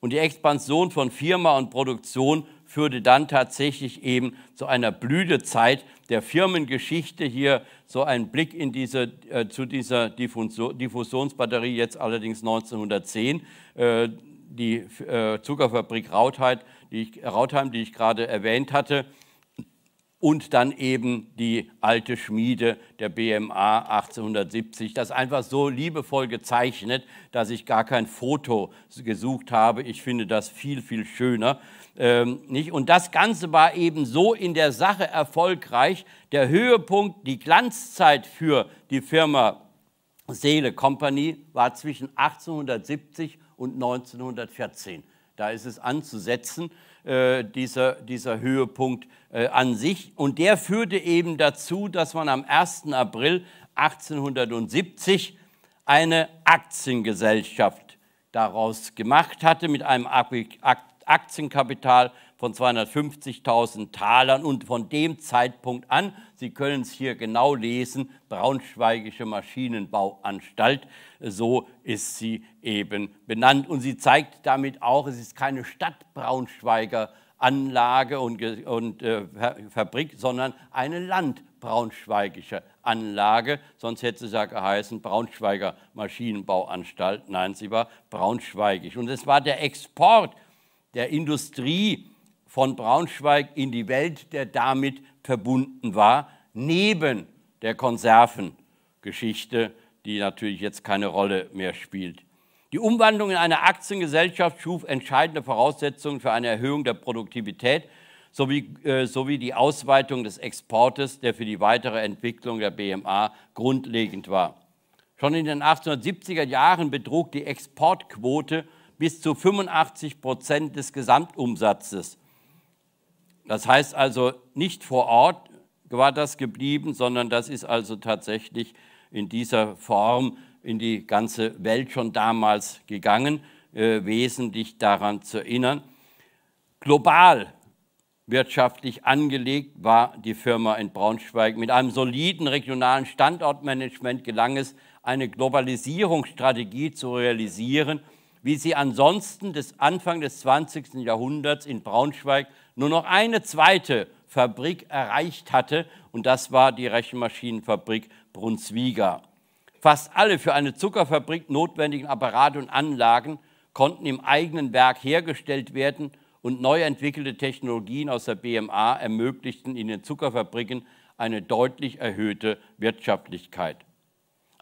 Und die Expansion von Firma und Produktion führte dann tatsächlich eben zu einer Blütezeit der Firmengeschichte hier so einen Blick in diese, äh, zu dieser Diffusionsbatterie, jetzt allerdings 1910. Äh, die äh, Zuckerfabrik Rautheim, die ich, Rautheim, die ich gerade erwähnt hatte, und dann eben die alte Schmiede der BMA 1870, das einfach so liebevoll gezeichnet, dass ich gar kein Foto gesucht habe. Ich finde das viel, viel schöner. Ähm, nicht? Und das Ganze war eben so in der Sache erfolgreich. Der Höhepunkt, die Glanzzeit für die Firma Seele Company war zwischen 1870 und 1914. Da ist es anzusetzen. Äh, dieser, dieser Höhepunkt äh, an sich. Und der führte eben dazu, dass man am 1. April 1870 eine Aktiengesellschaft daraus gemacht hatte mit einem Aktienkapital von 250.000 Talern und von dem Zeitpunkt an, Sie können es hier genau lesen, Braunschweigische Maschinenbauanstalt, so ist sie eben benannt. Und sie zeigt damit auch, es ist keine Stadt Braunschweiger Anlage und, und äh, Fabrik, sondern eine Land Braunschweigische Anlage. Sonst hätte sie ja geheißen Braunschweiger Maschinenbauanstalt. Nein, sie war braunschweigisch. Und es war der Export der Industrie von Braunschweig in die Welt, der damit verbunden war, neben der Konservengeschichte, die natürlich jetzt keine Rolle mehr spielt. Die Umwandlung in eine Aktiengesellschaft schuf entscheidende Voraussetzungen für eine Erhöhung der Produktivität sowie, äh, sowie die Ausweitung des Exportes, der für die weitere Entwicklung der BMA grundlegend war. Schon in den 1870er Jahren betrug die Exportquote bis zu 85 Prozent des Gesamtumsatzes. Das heißt also, nicht vor Ort war das geblieben, sondern das ist also tatsächlich in dieser Form in die ganze Welt schon damals gegangen, äh, wesentlich daran zu erinnern. Global wirtschaftlich angelegt war die Firma in Braunschweig. Mit einem soliden regionalen Standortmanagement gelang es, eine Globalisierungsstrategie zu realisieren, wie sie ansonsten des Anfang des 20. Jahrhunderts in Braunschweig nur noch eine zweite Fabrik erreicht hatte, und das war die Rechenmaschinenfabrik Brunswiga. Fast alle für eine Zuckerfabrik notwendigen Apparate und Anlagen konnten im eigenen Werk hergestellt werden und neu entwickelte Technologien aus der BMA ermöglichten in den Zuckerfabriken eine deutlich erhöhte Wirtschaftlichkeit.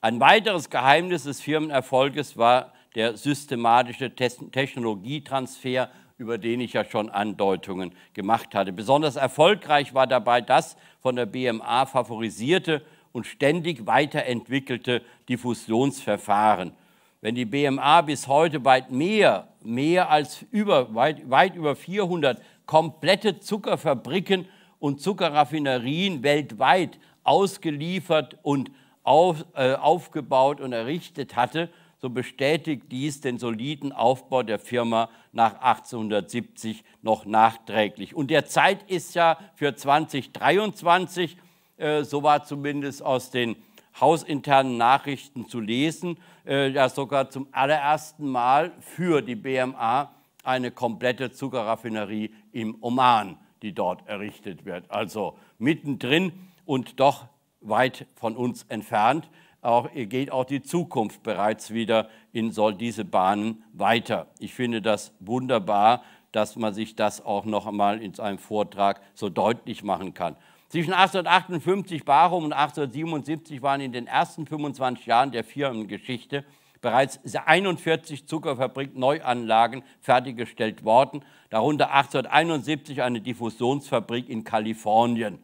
Ein weiteres Geheimnis des Firmenerfolges war der systematische Technologietransfer über den ich ja schon Andeutungen gemacht hatte. Besonders erfolgreich war dabei das von der BMA favorisierte und ständig weiterentwickelte Diffusionsverfahren. Wenn die BMA bis heute weit mehr, mehr als über, weit, weit über 400 komplette Zuckerfabriken und Zuckerraffinerien weltweit ausgeliefert und auf, äh, aufgebaut und errichtet hatte, so bestätigt dies den soliden Aufbau der Firma nach 1870 noch nachträglich. Und der Zeit ist ja für 2023, äh, so war zumindest aus den hausinternen Nachrichten zu lesen, äh, dass sogar zum allerersten Mal für die BMA eine komplette Zuckerraffinerie im Oman, die dort errichtet wird. Also mittendrin und doch weit von uns entfernt auch, geht auch die Zukunft bereits wieder in soll diese Bahnen weiter. Ich finde das wunderbar, dass man sich das auch noch einmal in einem Vortrag so deutlich machen kann. Zwischen 1858 Barum und 1877 waren in den ersten 25 Jahren der Firmengeschichte bereits 41 Zuckerfabrik-Neuanlagen fertiggestellt worden, darunter 1871 eine Diffusionsfabrik in Kalifornien.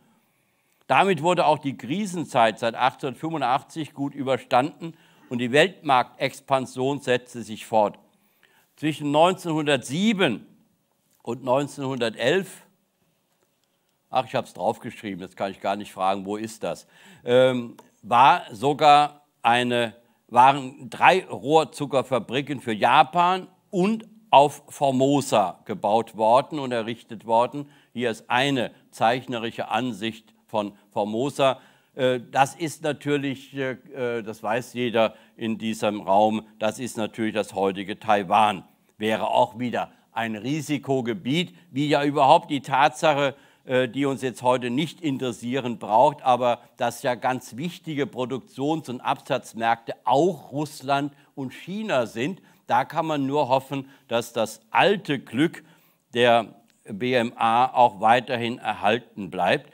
Damit wurde auch die Krisenzeit seit 1885 gut überstanden und die Weltmarktexpansion setzte sich fort. Zwischen 1907 und 1911, ach, ich habe es draufgeschrieben, jetzt kann ich gar nicht fragen, wo ist das, ähm, war sogar eine, waren drei Rohrzuckerfabriken für Japan und auf Formosa gebaut worden und errichtet worden. Hier ist eine zeichnerische Ansicht von Formosa. Äh, das ist natürlich, äh, äh, das weiß jeder in diesem Raum, das ist natürlich das heutige Taiwan. Wäre auch wieder ein Risikogebiet, wie ja überhaupt die Tatsache, die uns jetzt heute nicht interessieren braucht, aber dass ja ganz wichtige Produktions- und Absatzmärkte auch Russland und China sind. Da kann man nur hoffen, dass das alte Glück der BMA auch weiterhin erhalten bleibt.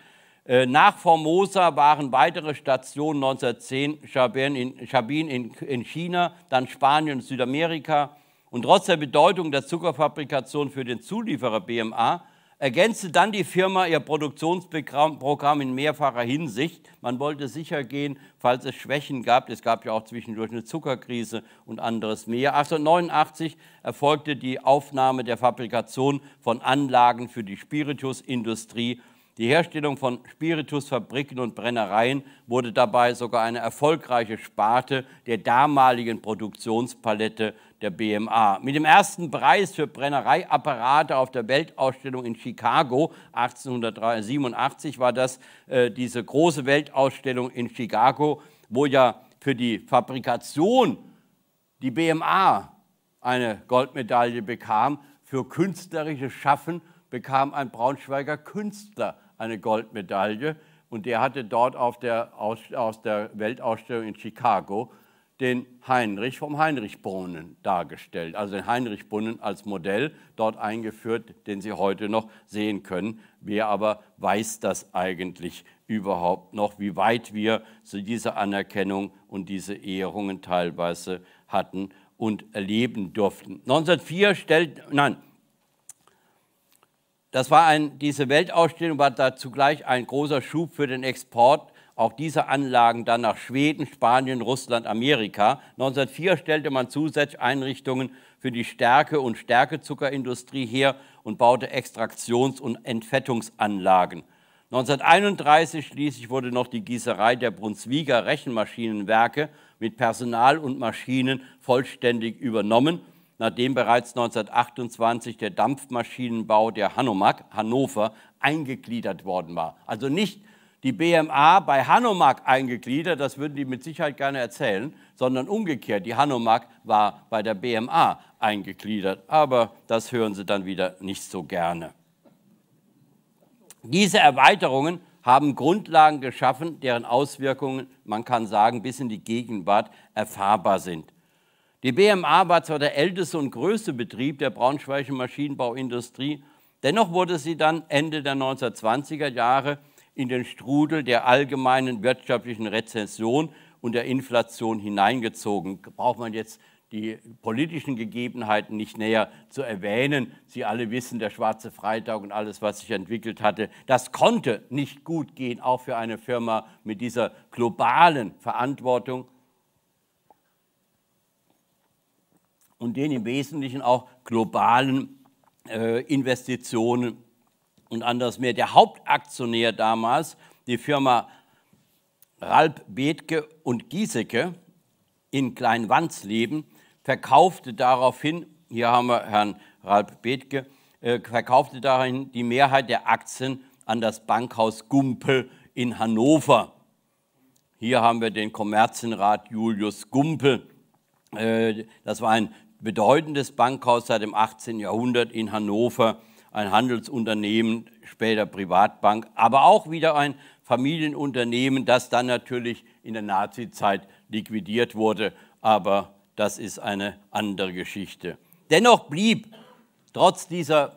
Äh, nach Formosa waren weitere Stationen 1910 Chabin in, Chabin in, in China, dann Spanien und Südamerika. Und trotz der Bedeutung der Zuckerfabrikation für den Zulieferer BMA ergänzte dann die Firma ihr Produktionsprogramm in mehrfacher Hinsicht. Man wollte sicher gehen, falls es Schwächen gab. Es gab ja auch zwischendurch eine Zuckerkrise und anderes mehr. 1889 erfolgte die Aufnahme der Fabrikation von Anlagen für die Spiritusindustrie die Herstellung von Spiritusfabriken und Brennereien wurde dabei sogar eine erfolgreiche Sparte der damaligen Produktionspalette der BMA. Mit dem ersten Preis für Brennereiapparate auf der Weltausstellung in Chicago 1887 war das äh, diese große Weltausstellung in Chicago, wo ja für die Fabrikation die BMA eine Goldmedaille bekam, für künstlerisches Schaffen bekam ein Braunschweiger Künstler eine Goldmedaille. Und der hatte dort auf der, aus, aus der Weltausstellung in Chicago den Heinrich vom Heinrichbrunnen dargestellt. Also den Heinrichbrunnen als Modell dort eingeführt, den Sie heute noch sehen können. Wer aber weiß das eigentlich überhaupt noch, wie weit wir zu dieser Anerkennung und diese Ehrungen teilweise hatten und erleben durften. 1904 stellt, nein, das war ein, diese Weltausstellung war da zugleich ein großer Schub für den Export auch dieser Anlagen dann nach Schweden, Spanien, Russland, Amerika. 1904 stellte man zusätzlich Einrichtungen für die Stärke- und Stärkezuckerindustrie her und baute Extraktions- und Entfettungsanlagen. 1931 schließlich wurde noch die Gießerei der Brunswiger Rechenmaschinenwerke mit Personal und Maschinen vollständig übernommen nachdem bereits 1928 der Dampfmaschinenbau der Hanomag, Hannover, eingegliedert worden war. Also nicht die BMA bei Hanomag eingegliedert, das würden die mit Sicherheit gerne erzählen, sondern umgekehrt, die Hanomag war bei der BMA eingegliedert. Aber das hören sie dann wieder nicht so gerne. Diese Erweiterungen haben Grundlagen geschaffen, deren Auswirkungen, man kann sagen, bis in die Gegenwart erfahrbar sind. Die BMA war zwar der älteste und größte Betrieb der braunschweigischen Maschinenbauindustrie, dennoch wurde sie dann Ende der 1920er Jahre in den Strudel der allgemeinen wirtschaftlichen Rezession und der Inflation hineingezogen. Braucht man jetzt die politischen Gegebenheiten nicht näher zu erwähnen. Sie alle wissen, der Schwarze Freitag und alles, was sich entwickelt hatte, das konnte nicht gut gehen, auch für eine Firma mit dieser globalen Verantwortung. und den im Wesentlichen auch globalen äh, Investitionen und anders mehr. Der Hauptaktionär damals, die Firma Ralp Bethke und Giesecke in Kleinwandsleben, verkaufte daraufhin, hier haben wir Herrn Ralp Bethke, äh, verkaufte daraufhin die Mehrheit der Aktien an das Bankhaus Gumpel in Hannover. Hier haben wir den Kommerzienrat Julius Gumpel. Äh, das war ein bedeutendes Bankhaus seit dem 18. Jahrhundert in Hannover, ein Handelsunternehmen, später Privatbank, aber auch wieder ein Familienunternehmen, das dann natürlich in der Nazizeit liquidiert wurde, aber das ist eine andere Geschichte. Dennoch blieb trotz dieser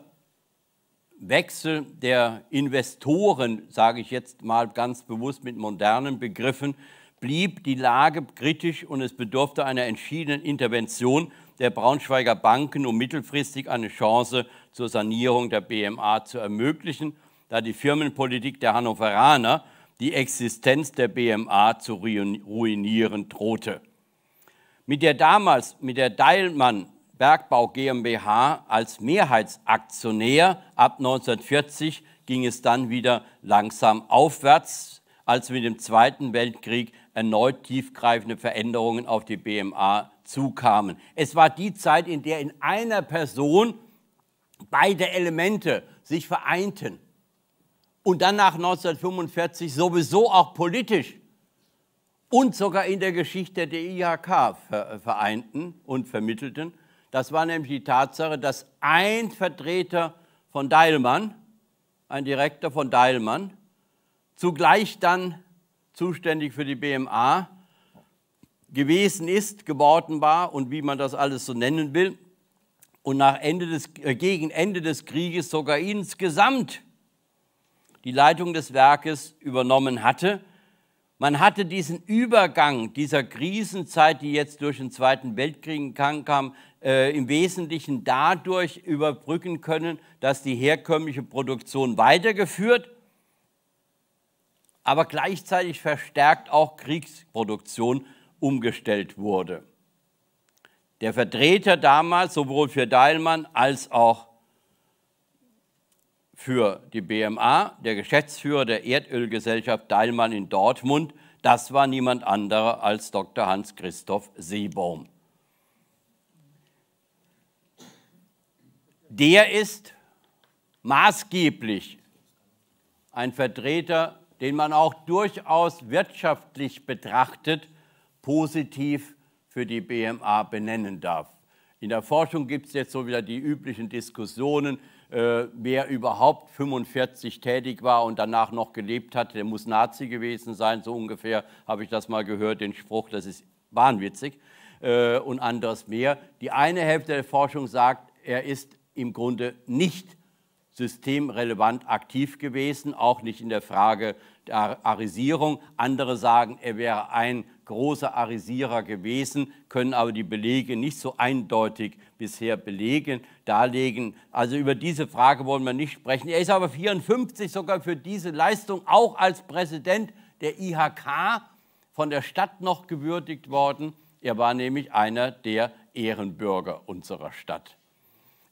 Wechsel der Investoren, sage ich jetzt mal ganz bewusst mit modernen Begriffen, blieb die Lage kritisch und es bedurfte einer entschiedenen Intervention der Braunschweiger Banken, um mittelfristig eine Chance zur Sanierung der BMA zu ermöglichen, da die Firmenpolitik der Hannoveraner die Existenz der BMA zu ruinieren drohte. Mit der damals mit der Deilmann Bergbau GmbH als Mehrheitsaktionär ab 1940 ging es dann wieder langsam aufwärts, als mit dem Zweiten Weltkrieg erneut tiefgreifende Veränderungen auf die BMA zukamen. Es war die Zeit, in der in einer Person beide Elemente sich vereinten und dann nach 1945 sowieso auch politisch und sogar in der Geschichte der IHK äh, vereinten und vermittelten. Das war nämlich die Tatsache, dass ein Vertreter von Deilmann, ein Direktor von Deilmann, zugleich dann zuständig für die BMA gewesen ist, geworden war und wie man das alles so nennen will, und nach Ende des, äh, gegen Ende des Krieges sogar insgesamt die Leitung des Werkes übernommen hatte. Man hatte diesen Übergang dieser Krisenzeit, die jetzt durch den Zweiten Weltkrieg kam, äh, im Wesentlichen dadurch überbrücken können, dass die herkömmliche Produktion weitergeführt aber gleichzeitig verstärkt auch Kriegsproduktion umgestellt wurde. Der Vertreter damals sowohl für Deilmann als auch für die BMA, der Geschäftsführer der Erdölgesellschaft Deilmann in Dortmund, das war niemand anderer als Dr. Hans-Christoph Seebaum. Der ist maßgeblich ein Vertreter den man auch durchaus wirtschaftlich betrachtet, positiv für die BMA benennen darf. In der Forschung gibt es jetzt so wieder die üblichen Diskussionen, äh, wer überhaupt 45 tätig war und danach noch gelebt hat, der muss Nazi gewesen sein, so ungefähr habe ich das mal gehört, den Spruch, das ist wahnwitzig äh, und anderes mehr. Die eine Hälfte der Forschung sagt, er ist im Grunde nicht systemrelevant aktiv gewesen, auch nicht in der Frage der Arisierung. Andere sagen, er wäre ein großer Arisierer gewesen, können aber die Belege nicht so eindeutig bisher belegen, darlegen. Also über diese Frage wollen wir nicht sprechen. Er ist aber 54 sogar für diese Leistung auch als Präsident der IHK von der Stadt noch gewürdigt worden. Er war nämlich einer der Ehrenbürger unserer Stadt.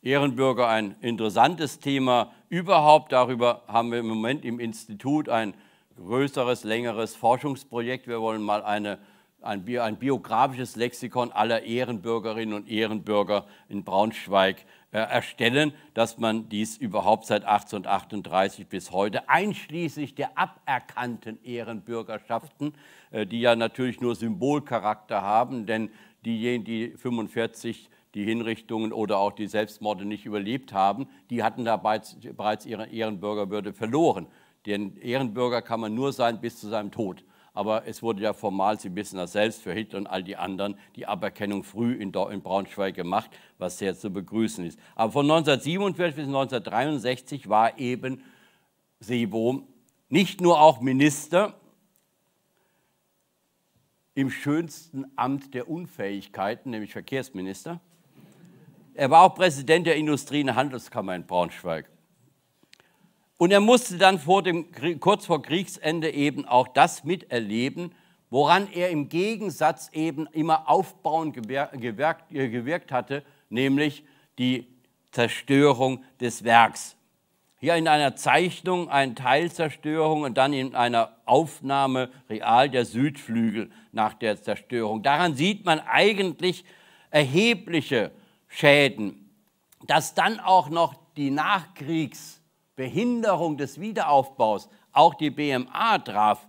Ehrenbürger ein interessantes Thema überhaupt. Darüber haben wir im Moment im Institut ein größeres, längeres Forschungsprojekt. Wir wollen mal eine, ein, ein biografisches Lexikon aller Ehrenbürgerinnen und Ehrenbürger in Braunschweig äh, erstellen, dass man dies überhaupt seit 1838 bis heute, einschließlich der aberkannten Ehrenbürgerschaften, äh, die ja natürlich nur Symbolcharakter haben, denn diejenigen, die 45 die Hinrichtungen oder auch die Selbstmorde nicht überlebt haben, die hatten da bereits ihre Ehrenbürgerwürde verloren. Denn Ehrenbürger kann man nur sein bis zu seinem Tod. Aber es wurde ja formal, Sie wissen das selbst, für Hitler und all die anderen die Aberkennung früh in, Braunschweig gemacht, was sehr zu begrüßen ist. Aber von 1947 bis 1963 war eben Seebohm nicht nur auch Minister im schönsten Amt der Unfähigkeiten, nämlich Verkehrsminister, er war auch Präsident der Industrie- und Handelskammer in Braunschweig. Und er musste dann vor dem, kurz vor Kriegsende eben auch das miterleben, woran er im Gegensatz eben immer aufbauend gewirkt, äh, gewirkt hatte, nämlich die Zerstörung des Werks. Hier in einer Zeichnung ein Teilzerstörung und dann in einer Aufnahme real der Südflügel nach der Zerstörung. Daran sieht man eigentlich erhebliche Schäden. Dass dann auch noch die Nachkriegsbehinderung des Wiederaufbaus auch die BMA traf,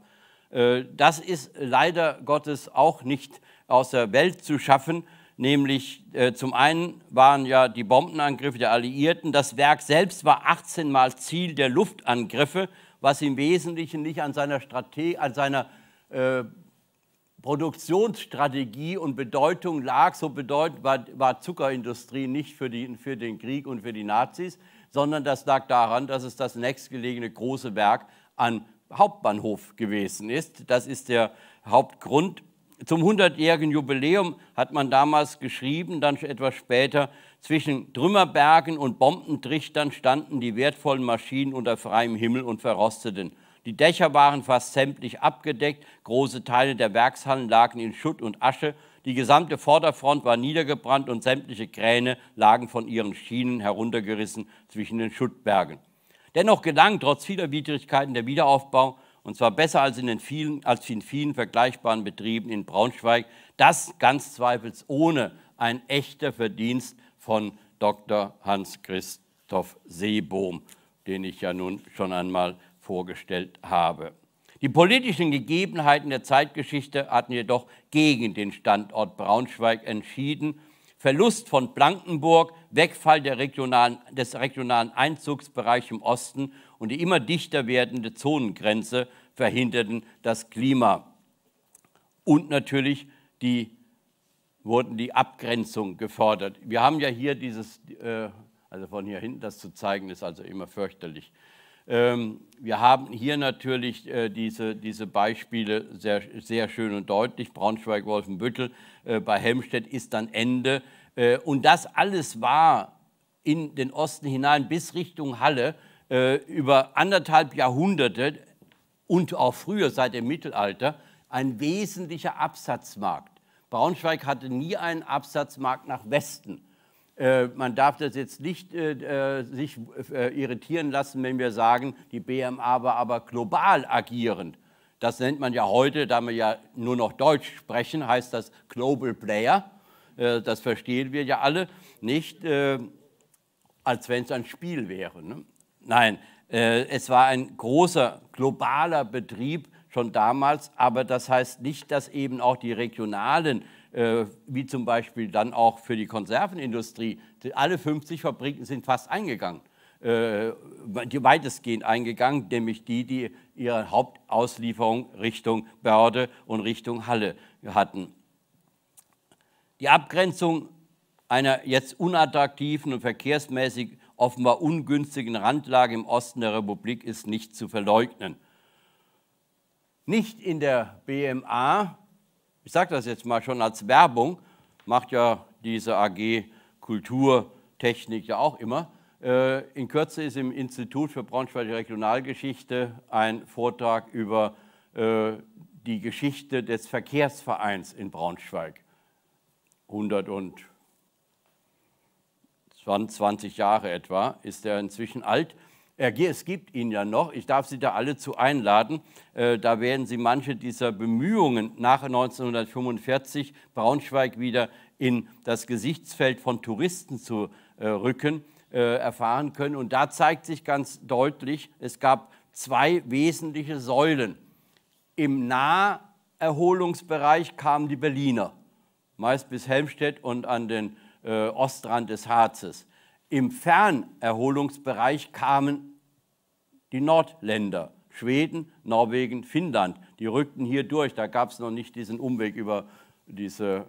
äh, das ist leider Gottes auch nicht aus der Welt zu schaffen. Nämlich äh, zum einen waren ja die Bombenangriffe der Alliierten, das Werk selbst war 18 Mal Ziel der Luftangriffe, was im Wesentlichen nicht an seiner, Strategie, an seiner äh, Produktionsstrategie und Bedeutung lag, so bedeutend war, war Zuckerindustrie nicht für, die, für den Krieg und für die Nazis, sondern das lag daran, dass es das nächstgelegene große Werk an Hauptbahnhof gewesen ist. Das ist der Hauptgrund. Zum 100-jährigen Jubiläum hat man damals geschrieben, dann etwas später, zwischen Trümmerbergen und Bombentrichtern standen die wertvollen Maschinen unter freiem Himmel und verrosteten. Die Dächer waren fast sämtlich abgedeckt, große Teile der Werkshallen lagen in Schutt und Asche, die gesamte Vorderfront war niedergebrannt und sämtliche Kräne lagen von ihren Schienen heruntergerissen zwischen den Schuttbergen. Dennoch gelang trotz vieler Widrigkeiten der Wiederaufbau, und zwar besser als in, den vielen, als in vielen vergleichbaren Betrieben in Braunschweig, das ganz zweifelsohne ein echter Verdienst von Dr. Hans-Christoph Seebohm, den ich ja nun schon einmal vorgestellt habe. Die politischen Gegebenheiten der Zeitgeschichte hatten jedoch gegen den Standort Braunschweig entschieden. Verlust von Blankenburg, Wegfall regionalen, des regionalen Einzugsbereichs im Osten und die immer dichter werdende Zonengrenze verhinderten das Klima. Und natürlich die, wurden die Abgrenzung gefordert. Wir haben ja hier dieses, äh, also von hier hinten das zu zeigen, ist also immer fürchterlich. Ähm, wir haben hier natürlich äh, diese, diese Beispiele sehr, sehr schön und deutlich. Braunschweig-Wolfenbüttel äh, bei Helmstedt ist dann Ende. Äh, und das alles war in den Osten hinein bis Richtung Halle über anderthalb Jahrhunderte und auch früher seit dem Mittelalter ein wesentlicher Absatzmarkt. Braunschweig hatte nie einen Absatzmarkt nach Westen. Äh, man darf das jetzt nicht äh, äh, sich äh, irritieren lassen, wenn wir sagen, die BMA war aber global agierend. Das nennt man ja heute, da wir ja nur noch Deutsch sprechen, heißt das Global Player. Äh, das verstehen wir ja alle nicht, äh, als wenn es ein Spiel wäre. Ne? Nein, es war ein großer globaler Betrieb schon damals, aber das heißt nicht, dass eben auch die regionalen äh, äh, wie zum Beispiel dann auch für die Konservenindustrie. Alle 50 Fabriken sind fast eingegangen, äh, weitestgehend eingegangen, nämlich die, die ihre Hauptauslieferung Richtung Börde und Richtung Halle hatten. Die Abgrenzung einer jetzt unattraktiven und verkehrsmäßig offenbar ungünstigen Randlage im Osten der Republik ist nicht zu verleugnen. Nicht in der BMA ich sage das jetzt mal schon als Werbung, macht ja diese AG Kulturtechnik ja auch immer. Äh, in Kürze ist im Institut für Braunschweig Regionalgeschichte ein Vortrag über äh, die Geschichte des Verkehrsvereins in Braunschweig. 120 Jahre etwa ist er inzwischen alt es gibt ihn ja noch, ich darf Sie da alle zu einladen, äh, da werden Sie manche dieser Bemühungen nach 1945 Braunschweig wieder in das Gesichtsfeld von Touristen zu äh, rücken, äh, erfahren können. Und da zeigt sich ganz deutlich, es gab zwei wesentliche Säulen. Im Naherholungsbereich kamen die Berliner, meist bis Helmstedt und an den Ostrand des Harzes. Im Fernerholungsbereich kamen die Nordländer, Schweden, Norwegen, Finnland. Die rückten hier durch. Da gab es noch nicht diesen Umweg über diese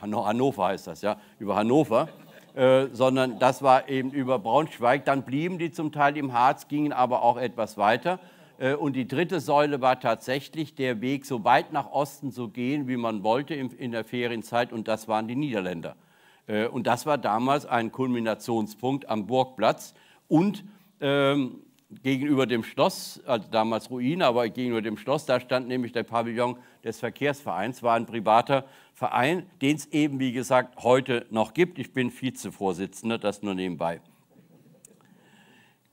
Hannover heißt das ja, über Hannover, äh, sondern das war eben über Braunschweig. Dann blieben die zum Teil im Harz, gingen aber auch etwas weiter. Äh, und die dritte Säule war tatsächlich der Weg, so weit nach Osten zu gehen, wie man wollte in, in der Ferienzeit, und das waren die Niederländer. Äh, und das war damals ein Kulminationspunkt am Burgplatz und ähm, gegenüber dem Schloss, also damals Ruine, aber gegenüber dem Schloss, da stand nämlich der Pavillon des Verkehrsvereins, war ein privater Verein, den es eben, wie gesagt, heute noch gibt. Ich bin Vizevorsitzender, das nur nebenbei.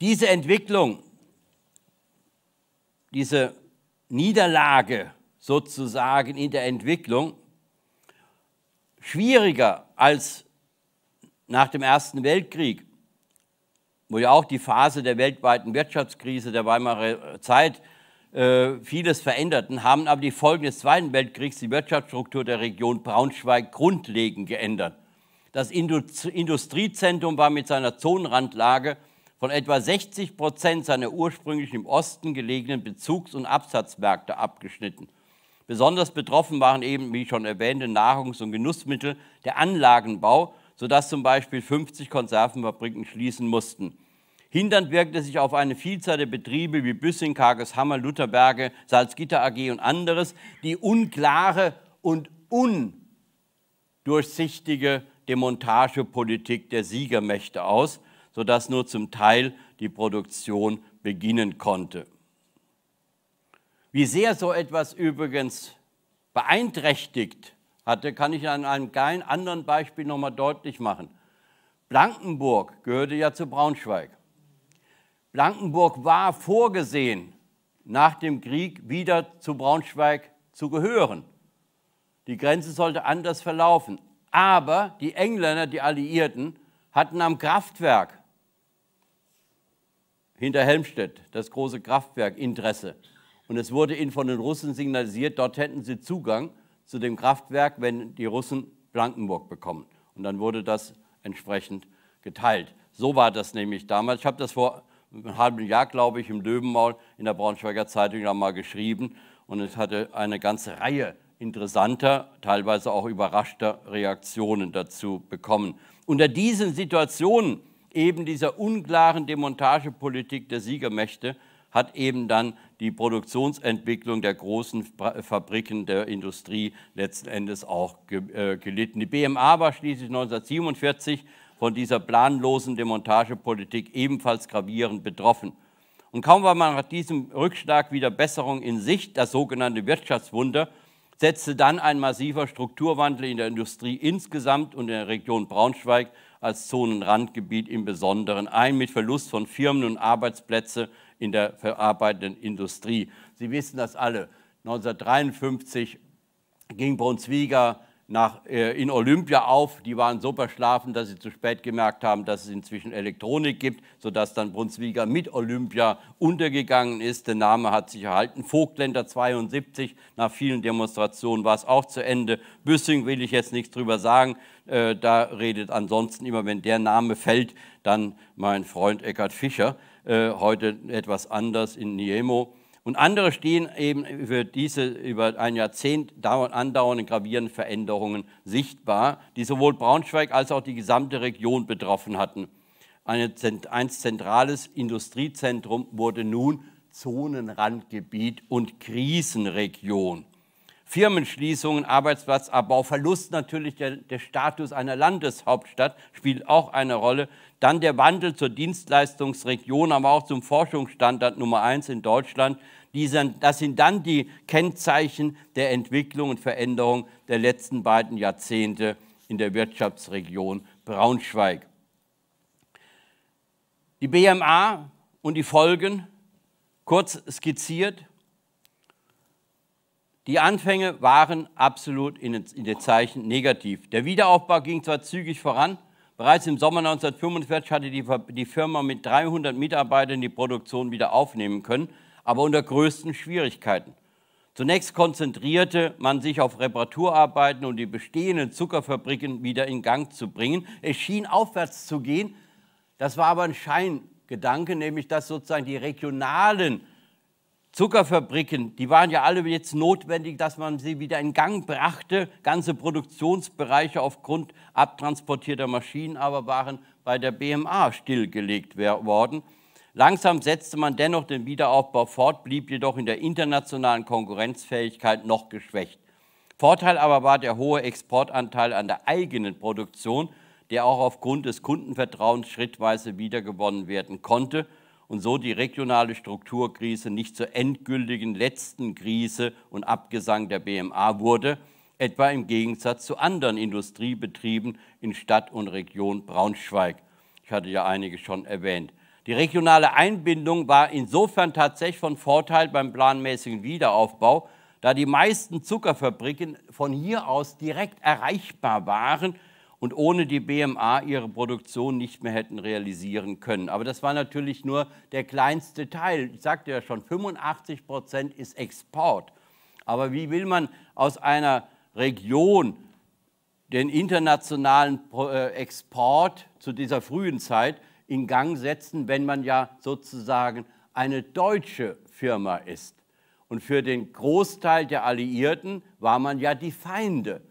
Diese Entwicklung, diese Niederlage sozusagen in der Entwicklung, schwieriger als nach dem Ersten Weltkrieg, wo ja auch die Phase der weltweiten Wirtschaftskrise der Weimarer Zeit äh, vieles veränderten, haben aber die Folgen des Zweiten Weltkriegs die Wirtschaftsstruktur der Region Braunschweig grundlegend geändert. Das Industriezentrum war mit seiner Zonenrandlage von etwa 60 Prozent seiner ursprünglich im Osten gelegenen Bezugs- und Absatzmärkte abgeschnitten – Besonders betroffen waren eben, wie schon erwähnte, Nahrungs- und Genussmittel, der Anlagenbau, sodass zum Beispiel 50 Konservenfabriken schließen mussten. Hindernd wirkte sich auf eine Vielzahl der Betriebe wie Büssing, Kargeshammer, Lutherberge, Salzgitter AG und anderes die unklare und undurchsichtige Demontagepolitik der Siegermächte aus, sodass nur zum Teil die Produktion beginnen konnte. Wie sehr so etwas übrigens beeinträchtigt hatte, kann ich an einem kleinen anderen Beispiel nochmal deutlich machen. Blankenburg gehörte ja zu Braunschweig. Blankenburg war vorgesehen, nach dem Krieg wieder zu Braunschweig zu gehören. Die Grenze sollte anders verlaufen. Aber die Engländer, die Alliierten, hatten am Kraftwerk hinter Helmstedt, das große Kraftwerk, Interesse. Und es wurde ihnen von den Russen signalisiert, dort hätten sie Zugang zu dem Kraftwerk, wenn die Russen Blankenburg bekommen. Und dann wurde das entsprechend geteilt. So war das nämlich damals. Ich habe das vor einem halben Jahr, glaube ich, im Löwenmaul in der Braunschweiger Zeitung da mal geschrieben. Und es hatte eine ganze Reihe interessanter, teilweise auch überraschter Reaktionen dazu bekommen. Unter diesen Situationen eben dieser unklaren Demontagepolitik der Siegermächte hat eben dann die Produktionsentwicklung der großen Fabriken der Industrie letzten Endes auch äh, gelitten. Die BMA war schließlich 1947 von dieser planlosen Demontagepolitik ebenfalls gravierend betroffen. Und kaum war man nach diesem Rückschlag wieder Besserung in Sicht, das sogenannte Wirtschaftswunder, setzte dann ein massiver Strukturwandel in der Industrie insgesamt und in der Region Braunschweig als Zonenrandgebiet im Besonderen ein, mit Verlust von Firmen und Arbeitsplätzen in der verarbeitenden Industrie. Sie wissen das alle. 1953 ging Brunswiger nach, äh, in Olympia auf. Die waren so verschlafen, dass sie zu spät gemerkt haben, dass es inzwischen Elektronik gibt, sodass dann Brunswiger mit Olympia untergegangen ist. Der Name hat sich erhalten. Vogtländer 72, nach vielen Demonstrationen war es auch zu Ende. Büssing will ich jetzt nichts drüber sagen. Äh, da redet ansonsten immer, wenn der Name fällt, dann mein Freund Eckhard Fischer. Äh, heute etwas anders in Niemo. Und andere stehen eben für diese über ein Jahrzehnt andauernden gravierenden Veränderungen sichtbar, die sowohl Braunschweig als auch die gesamte Region betroffen hatten. Ein, ein zentrales Industriezentrum wurde nun Zonenrandgebiet und Krisenregion. Firmenschließungen, Arbeitsplatzabbau, Verlust natürlich der, der Status einer Landeshauptstadt spielt auch eine Rolle, dann der Wandel zur Dienstleistungsregion, aber auch zum Forschungsstandard Nummer eins in Deutschland. Das sind dann die Kennzeichen der Entwicklung und Veränderung der letzten beiden Jahrzehnte in der Wirtschaftsregion Braunschweig. Die BMA und die Folgen kurz skizziert. Die Anfänge waren absolut in den Zeichen negativ. Der Wiederaufbau ging zwar zügig voran, Bereits im Sommer 1945 hatte die, Firma mit 300 Mitarbeitern die Produktion wieder aufnehmen können, aber unter größten Schwierigkeiten. Zunächst konzentrierte man sich auf Reparaturarbeiten und die bestehenden Zuckerfabriken wieder in Gang zu bringen. Es schien aufwärts zu gehen, das war aber ein Scheingedanke, nämlich dass sozusagen die regionalen Zuckerfabriken, die waren ja alle jetzt notwendig, dass man sie wieder in Gang brachte. Ganze Produktionsbereiche aufgrund abtransportierter Maschinen aber waren bei der BMA stillgelegt worden. Langsam setzte man dennoch den Wiederaufbau fort, blieb jedoch in der internationalen Konkurrenzfähigkeit noch geschwächt. Vorteil aber war der hohe Exportanteil an der eigenen Produktion, der auch aufgrund des Kundenvertrauens schrittweise wiedergewonnen werden konnte – und so die regionale Strukturkrise nicht zur endgültigen letzten Krise und Abgesang der BMA wurde, etwa im Gegensatz zu anderen Industriebetrieben in Stadt und Region Braunschweig. Ich hatte ja einige schon erwähnt. Die regionale Einbindung war insofern tatsächlich von Vorteil beim planmäßigen Wiederaufbau, da die meisten Zuckerfabriken von hier aus direkt erreichbar waren und ohne die BMA ihre Produktion nicht mehr hätten realisieren können. Aber das war natürlich nur der kleinste Teil. Ich sagte ja schon, 85 Prozent ist Export. Aber wie will man aus einer Region den internationalen äh, Export zu dieser frühen Zeit in Gang setzen, wenn man ja sozusagen eine deutsche Firma ist? Und für den Großteil der Alliierten war man ja die Feinde.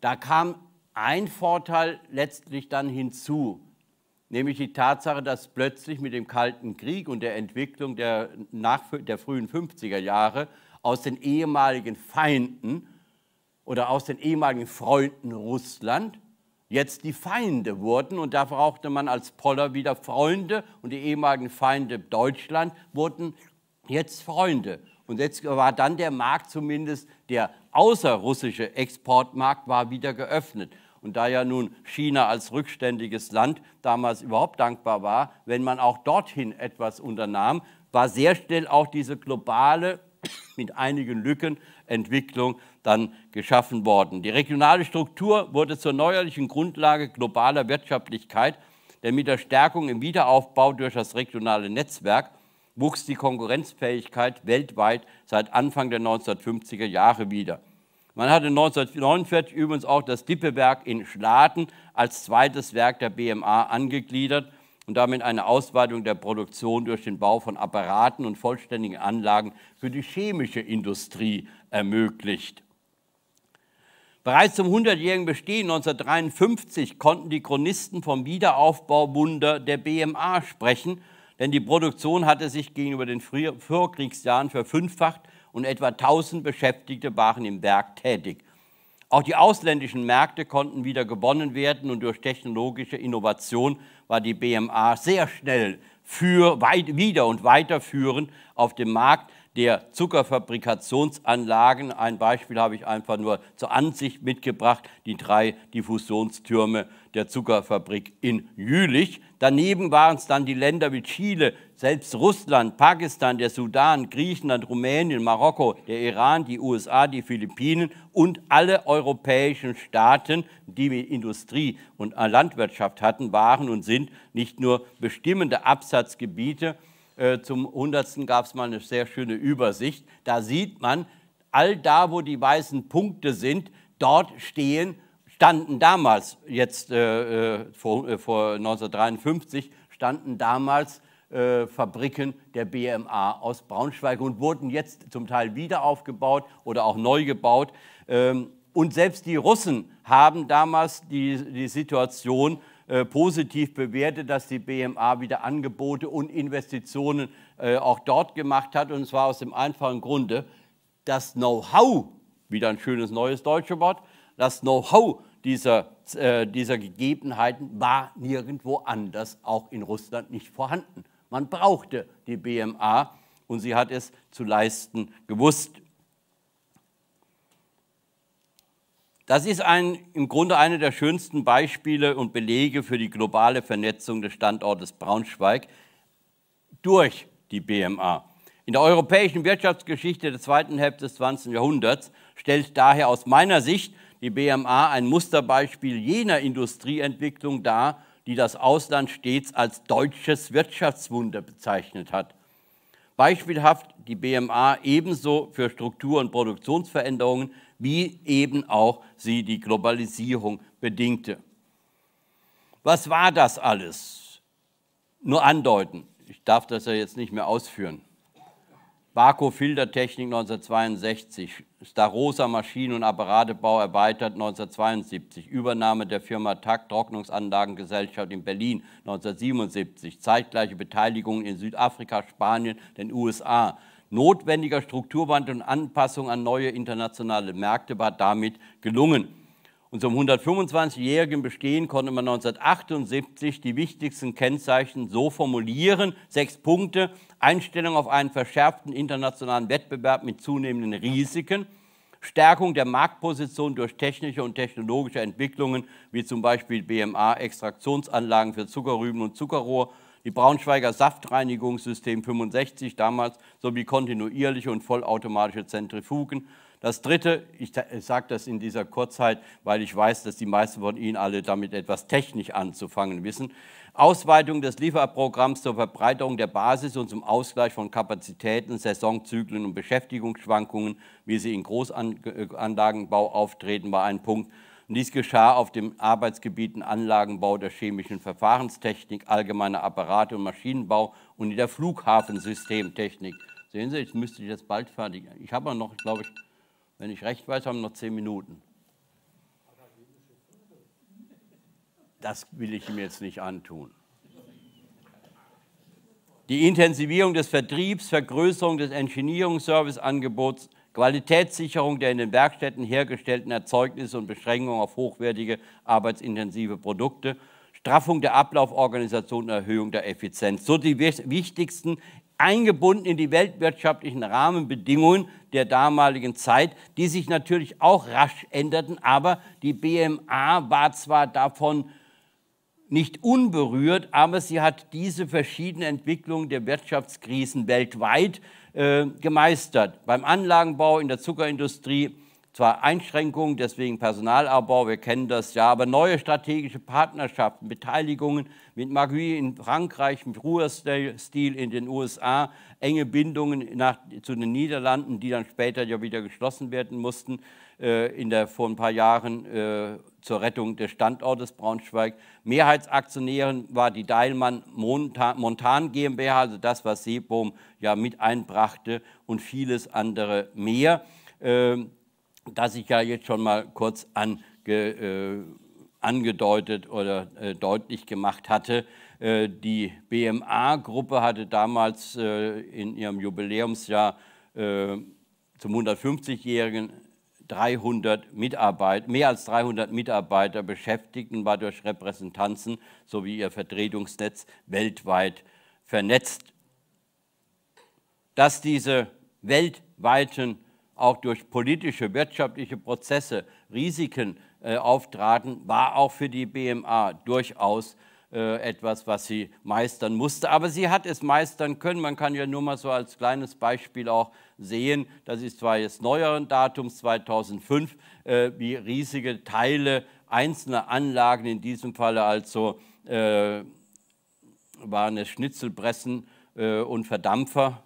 Da kam ein Vorteil letztlich dann hinzu, nämlich die Tatsache, dass plötzlich mit dem Kalten Krieg und der Entwicklung der, nach, der frühen 50er Jahre aus den ehemaligen Feinden oder aus den ehemaligen Freunden Russland jetzt die Feinde wurden und da brauchte man als Poller wieder Freunde und die ehemaligen Feinde Deutschland wurden jetzt Freunde. Und jetzt war dann der Markt zumindest, der außerrussische Exportmarkt war wieder geöffnet. Und da ja nun China als rückständiges Land damals überhaupt dankbar war, wenn man auch dorthin etwas unternahm, war sehr schnell auch diese globale, *coughs* mit einigen Lücken, Entwicklung dann geschaffen worden. Die regionale Struktur wurde zur neuerlichen Grundlage globaler Wirtschaftlichkeit, denn mit der Stärkung im Wiederaufbau durch das regionale Netzwerk wuchs die Konkurrenzfähigkeit weltweit seit Anfang der 1950er Jahre wieder. Man hatte 1949 übrigens auch das Dippewerk in Schladen als zweites Werk der BMA angegliedert und damit eine Ausweitung der Produktion durch den Bau von Apparaten und vollständigen Anlagen für die chemische Industrie ermöglicht. Bereits zum 100-jährigen Bestehen 1953 konnten die Chronisten vom Wiederaufbauwunder der BMA sprechen denn die Produktion hatte sich gegenüber den Vorkriegsjahren verfünffacht und etwa 1000 Beschäftigte waren im Werk tätig. Auch die ausländischen Märkte konnten wieder gewonnen werden und durch technologische Innovation war die BMA sehr schnell für, weit, wieder und weiterführend auf dem Markt der Zuckerfabrikationsanlagen. Ein Beispiel habe ich einfach nur zur Ansicht mitgebracht, die drei Diffusionstürme der Zuckerfabrik in Jülich. Daneben waren es dann die Länder wie Chile, selbst Russland, Pakistan, der Sudan, Griechenland, Rumänien, Marokko, der Iran, die USA, die Philippinen und alle europäischen Staaten, die mit Industrie und Landwirtschaft hatten, waren und sind nicht nur bestimmende Absatzgebiete, äh, zum 100. gab es mal eine sehr schöne Übersicht. Da sieht man, all da, wo die weißen Punkte sind, dort stehen, standen damals, jetzt äh, äh vor, äh, vor, 1953, standen damals äh, Fabriken der BMA aus Braunschweig und wurden jetzt zum Teil wieder aufgebaut oder auch neu gebaut. Ähm, und selbst die Russen haben damals die, die Situation äh, positiv bewertet, dass die BMA wieder Angebote und Investitionen äh, auch dort gemacht hat. Und zwar aus dem einfachen Grunde, das Know-how, wieder ein schönes neues deutsches Wort, das Know-how dieser, äh, dieser Gegebenheiten war nirgendwo anders, auch in Russland, nicht vorhanden. Man brauchte die BMA und sie hat es zu leisten gewusst. Das ist ein, im Grunde eine der schönsten Beispiele und Belege für die globale Vernetzung des Standortes Braunschweig durch die BMA. In der europäischen Wirtschaftsgeschichte der zweiten Hälfte des 20. Jahrhunderts stellt daher aus meiner Sicht die BMA ein Musterbeispiel jener Industrieentwicklung dar, die das Ausland stets als deutsches Wirtschaftswunder bezeichnet hat. Beispielhaft die BMA ebenso für Struktur- und Produktionsveränderungen wie eben auch sie die Globalisierung bedingte. Was war das alles? Nur andeuten. Ich darf das ja jetzt nicht mehr ausführen. Barco-Filtertechnik 1962, Starosa Maschinen- und Apparatebau erweitert 1972, Übernahme der Firma TAG Trocknungsanlagengesellschaft in Berlin 1977, zeitgleiche Beteiligungen in Südafrika, Spanien, den USA notwendiger Strukturwandel und Anpassung an neue internationale Märkte war damit gelungen. Und zum 125-jährigen Bestehen konnte man 1978 die wichtigsten Kennzeichen so formulieren. Sechs Punkte. Einstellung auf einen verschärften internationalen Wettbewerb mit zunehmenden Risiken. Stärkung der Marktposition durch technische und technologische Entwicklungen, wie zum Beispiel BMA, Extraktionsanlagen für Zuckerrüben und Zuckerrohr die Braunschweiger Saftreinigungssystem 65 damals sowie kontinuierliche und vollautomatische Zentrifugen. Das dritte, ich sage das in dieser Kurzzeit, weil ich weiß, dass die meisten von Ihnen alle damit etwas technisch anzufangen wissen. Ausweitung des Lieferprogramms zur Verbreiterung der Basis und zum Ausgleich von Kapazitäten, Saisonzyklen und Beschäftigungsschwankungen, wie sie in Großanlagenbau auftreten, war ein Punkt, und dies geschah auf den Arbeitsgebieten Anlagenbau der chemischen Verfahrenstechnik, allgemeine Apparate und Maschinenbau und in der Flughafensystemtechnik. Sehen Sie, ich müsste ich das bald fertig. Ich habe noch, glaube ich, wenn ich recht weiß, haben noch zehn Minuten. Das will ich ihm jetzt nicht antun. Die Intensivierung des Vertriebs, Vergrößerung des Engineering-Service-Angebots Qualitätssicherung der in den Werkstätten hergestellten Erzeugnisse und Beschränkung auf hochwertige arbeitsintensive Produkte, Straffung der Ablauforganisation und Erhöhung der Effizienz. So die wichtigsten eingebunden in die weltwirtschaftlichen Rahmenbedingungen der damaligen Zeit, die sich natürlich auch rasch änderten, aber die BMA war zwar davon nicht unberührt, aber sie hat diese verschiedenen Entwicklungen der Wirtschaftskrisen weltweit äh, gemeistert. Beim Anlagenbau, in der Zuckerindustrie, zwar Einschränkungen, deswegen Personalabbau, wir kennen das ja, aber neue strategische Partnerschaften, Beteiligungen mit Magui in Frankreich, mit Ruhrstil in den USA, enge Bindungen nach, zu den Niederlanden, die dann später ja wieder geschlossen werden mussten. Äh, in der, vor ein paar Jahren äh, zur Rettung des Standortes Braunschweig. Mehrheitsaktionärin war die Deilmann Montan GmbH, also das, was Seebohm ja mit einbrachte und vieles andere mehr, äh, das ich ja jetzt schon mal kurz ange, äh, angedeutet oder äh, deutlich gemacht hatte. Äh, die BMA-Gruppe hatte damals in ihrem Jubiläumsjahr zum 150-jährigen 300 Mitarbeit mehr als 300 Mitarbeiter beschäftigten, war durch Repräsentanzen sowie ihr Vertretungsnetz weltweit vernetzt. Dass diese weltweiten, auch durch politische, wirtschaftliche Prozesse Risiken äh, auftraten, war auch für die BMA durchaus äh, etwas, was sie meistern musste. Aber sie hat es meistern können. Man kann ja nur mal so als kleines Beispiel auch sehen, das ist zwar jetzt neueren Datums 2005, äh, wie riesige Teile einzelner Anlagen, in diesem Falle also äh, waren es Schnitzelpressen äh, und Verdampfer,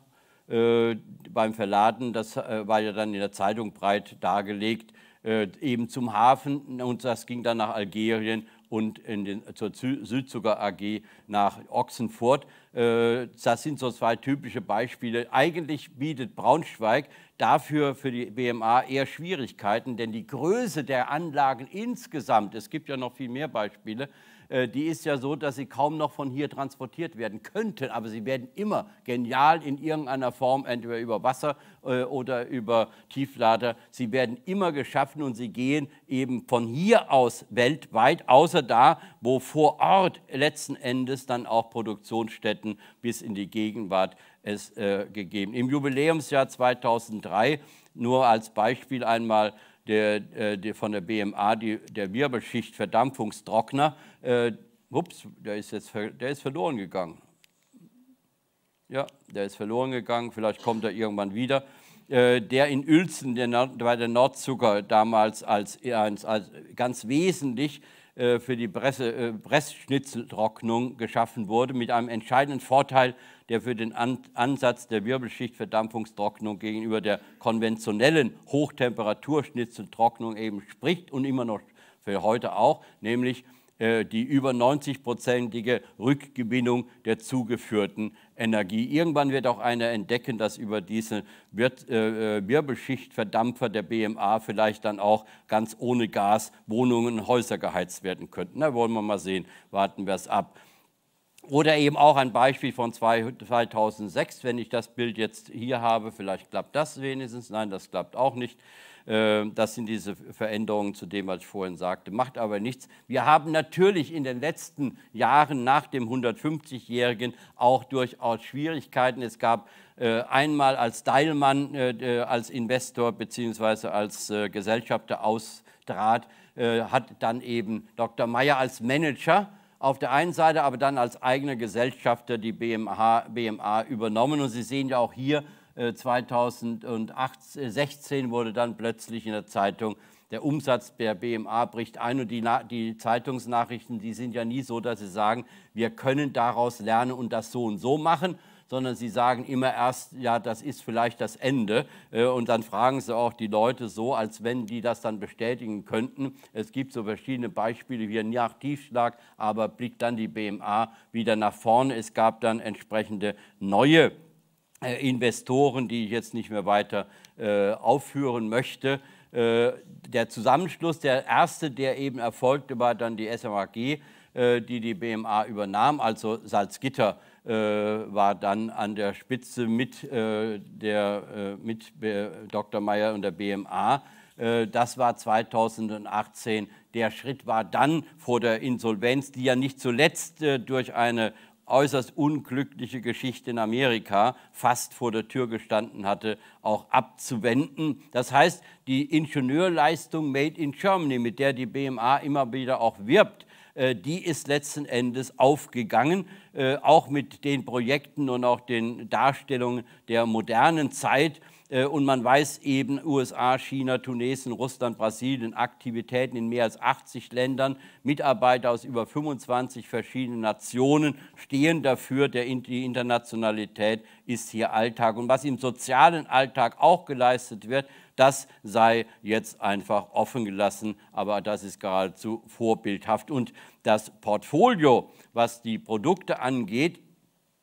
äh, beim Verladen, das äh, war ja dann in der Zeitung breit dargelegt, äh, eben zum Hafen und das ging dann nach Algerien und in den, zur Südzucker AG nach Ochsenfurt. Äh, das sind so zwei typische Beispiele. Eigentlich bietet Braunschweig dafür für die BMA eher Schwierigkeiten, denn die Größe der Anlagen insgesamt, es gibt ja noch viel mehr Beispiele, äh, die ist ja so, dass sie kaum noch von hier transportiert werden könnten, aber sie werden immer genial in irgendeiner Form, entweder über Wasser äh, oder über Tieflader, sie werden immer geschaffen und sie gehen eben von hier aus weltweit, außer da, wo vor Ort letzten Endes dann auch Produktionsstätten bis in die Gegenwart es äh, gegeben. Im Jubiläumsjahr 2003, nur als Beispiel einmal, der, äh, der von der BMA, die, der Wirbelschicht Verdampfungstrockner, äh, ups, der ist jetzt der ist verloren gegangen. Ja, der ist verloren gegangen, vielleicht kommt er irgendwann wieder. Äh, der in Uelzen der Nord, bei der Nordzucker damals als, als, als ganz wesentlich äh, für die Presse, äh, Pressschnitzeltrocknung geschaffen wurde, mit einem entscheidenden Vorteil, der für den Ansatz der Wirbelschichtverdampfungstrocknung gegenüber der konventionellen Hochtemperaturschnitzeltrocknung eben spricht und immer noch für heute auch, nämlich äh, die über 90-prozentige Rückgewinnung der zugeführten Energie. Irgendwann wird auch einer entdecken, dass über diese äh, äh, Wirbelschichtverdampfer der BMA vielleicht dann auch ganz ohne Gas Wohnungen und Häuser geheizt werden könnten. Da wollen wir mal sehen, warten wir es ab. Oder eben auch ein Beispiel von 2006, wenn ich das Bild jetzt hier habe, vielleicht klappt das wenigstens, nein, das klappt auch nicht. Ähm, das sind diese Veränderungen zu dem, was ich vorhin sagte, macht aber nichts. Wir haben natürlich in den letzten Jahren nach dem 150-Jährigen auch durchaus Schwierigkeiten. Es gab äh, einmal als Deilmann, äh, äh, als Investor bzw. als Gesellschafter austrat, hat dann eben Dr. Meyer als Manager auf der einen Seite, aber dann als eigener Gesellschafter die BMH, BMA übernommen. Und Sie sehen ja auch hier, 2016 äh, wurde dann plötzlich in der Zeitung, der Umsatz der BMA bricht ein und die, die, Zeitungsnachrichten, die sind ja nie so, dass sie sagen, wir können daraus lernen und das so und so machen, sondern sie sagen immer erst, ja, das ist vielleicht das Ende. Äh, und dann fragen sie auch die Leute so, als wenn die das dann bestätigen könnten. Es gibt so verschiedene Beispiele wie ein Tiefschlag, aber blickt dann die BMA wieder nach vorne. Es gab dann entsprechende neue äh, Investoren, die ich jetzt nicht mehr weiter äh, aufführen möchte der Zusammenschluss, der erste, der eben erfolgte, war dann die SMAG, die die BMA übernahm, also Salzgitter äh, war dann an der Spitze mit, äh, der, äh, mit Dr. Meyer und der BMA. Das war 2018. Der Schritt war dann vor der Insolvenz, die ja nicht zuletzt durch eine äußerst unglückliche Geschichte in Amerika fast vor der Tür gestanden hatte, auch abzuwenden. Das heißt, die Ingenieurleistung Made in Germany, mit der die BMA immer wieder auch wirbt, äh, die ist letzten Endes aufgegangen, äh, auch mit den Projekten und auch den Darstellungen der modernen Zeit. Äh, und man weiß eben, USA, China, Tunesien, Russland, Brasilien, Aktivitäten in mehr als 80 Ländern, Mitarbeiter aus über 25 verschiedenen Nationen stehen dafür. Der, die Internationalität ist hier Alltag. Und was im sozialen Alltag auch geleistet wird, das sei jetzt einfach offen gelassen, aber das ist geradezu vorbildhaft. Und das Portfolio, was die Produkte angeht,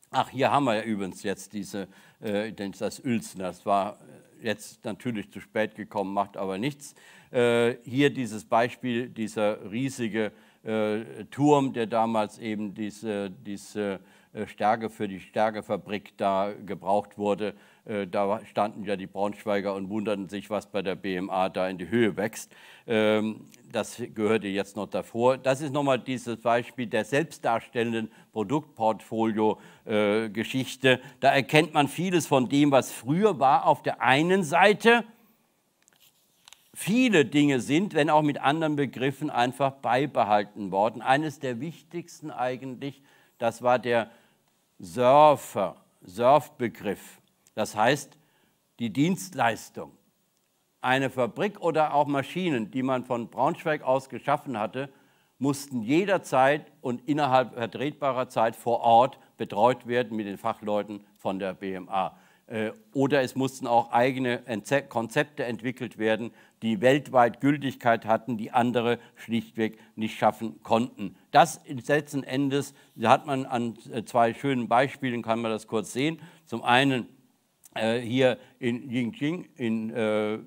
ach, hier haben wir ja übrigens jetzt diese, äh, das Uelzen, das war äh, jetzt natürlich zu spät gekommen, macht aber nichts. Äh, hier dieses Beispiel, dieser riesige äh, Turm, der damals eben diese, diese äh, Stärke für die Stärkefabrik da gebraucht wurde, äh, da standen ja die Braunschweiger und wunderten sich, was bei der BMA da in die Höhe wächst. Ähm, das gehörte jetzt noch davor. Das ist nochmal dieses Beispiel der selbstdarstellenden Produktportfolio-Geschichte. Äh, da erkennt man vieles von dem, was früher war, auf der einen Seite viele Dinge sind, wenn auch mit anderen Begriffen, einfach beibehalten worden. Eines der wichtigsten eigentlich, das war der Surfer, Surfbegriff. Das heißt, die Dienstleistung. Eine Fabrik oder auch Maschinen, die man von Braunschweig aus geschaffen hatte, mussten jederzeit und innerhalb vertretbarer Zeit vor Ort betreut werden mit den Fachleuten von der BMA. Äh, oder es mussten auch eigene Konzepte entwickelt werden, die weltweit Gültigkeit hatten, die andere schlichtweg nicht schaffen konnten. Das letzten Endes hat man an äh, zwei schönen Beispielen, kann man das kurz sehen. Zum einen äh, hier in Yingjing, in äh,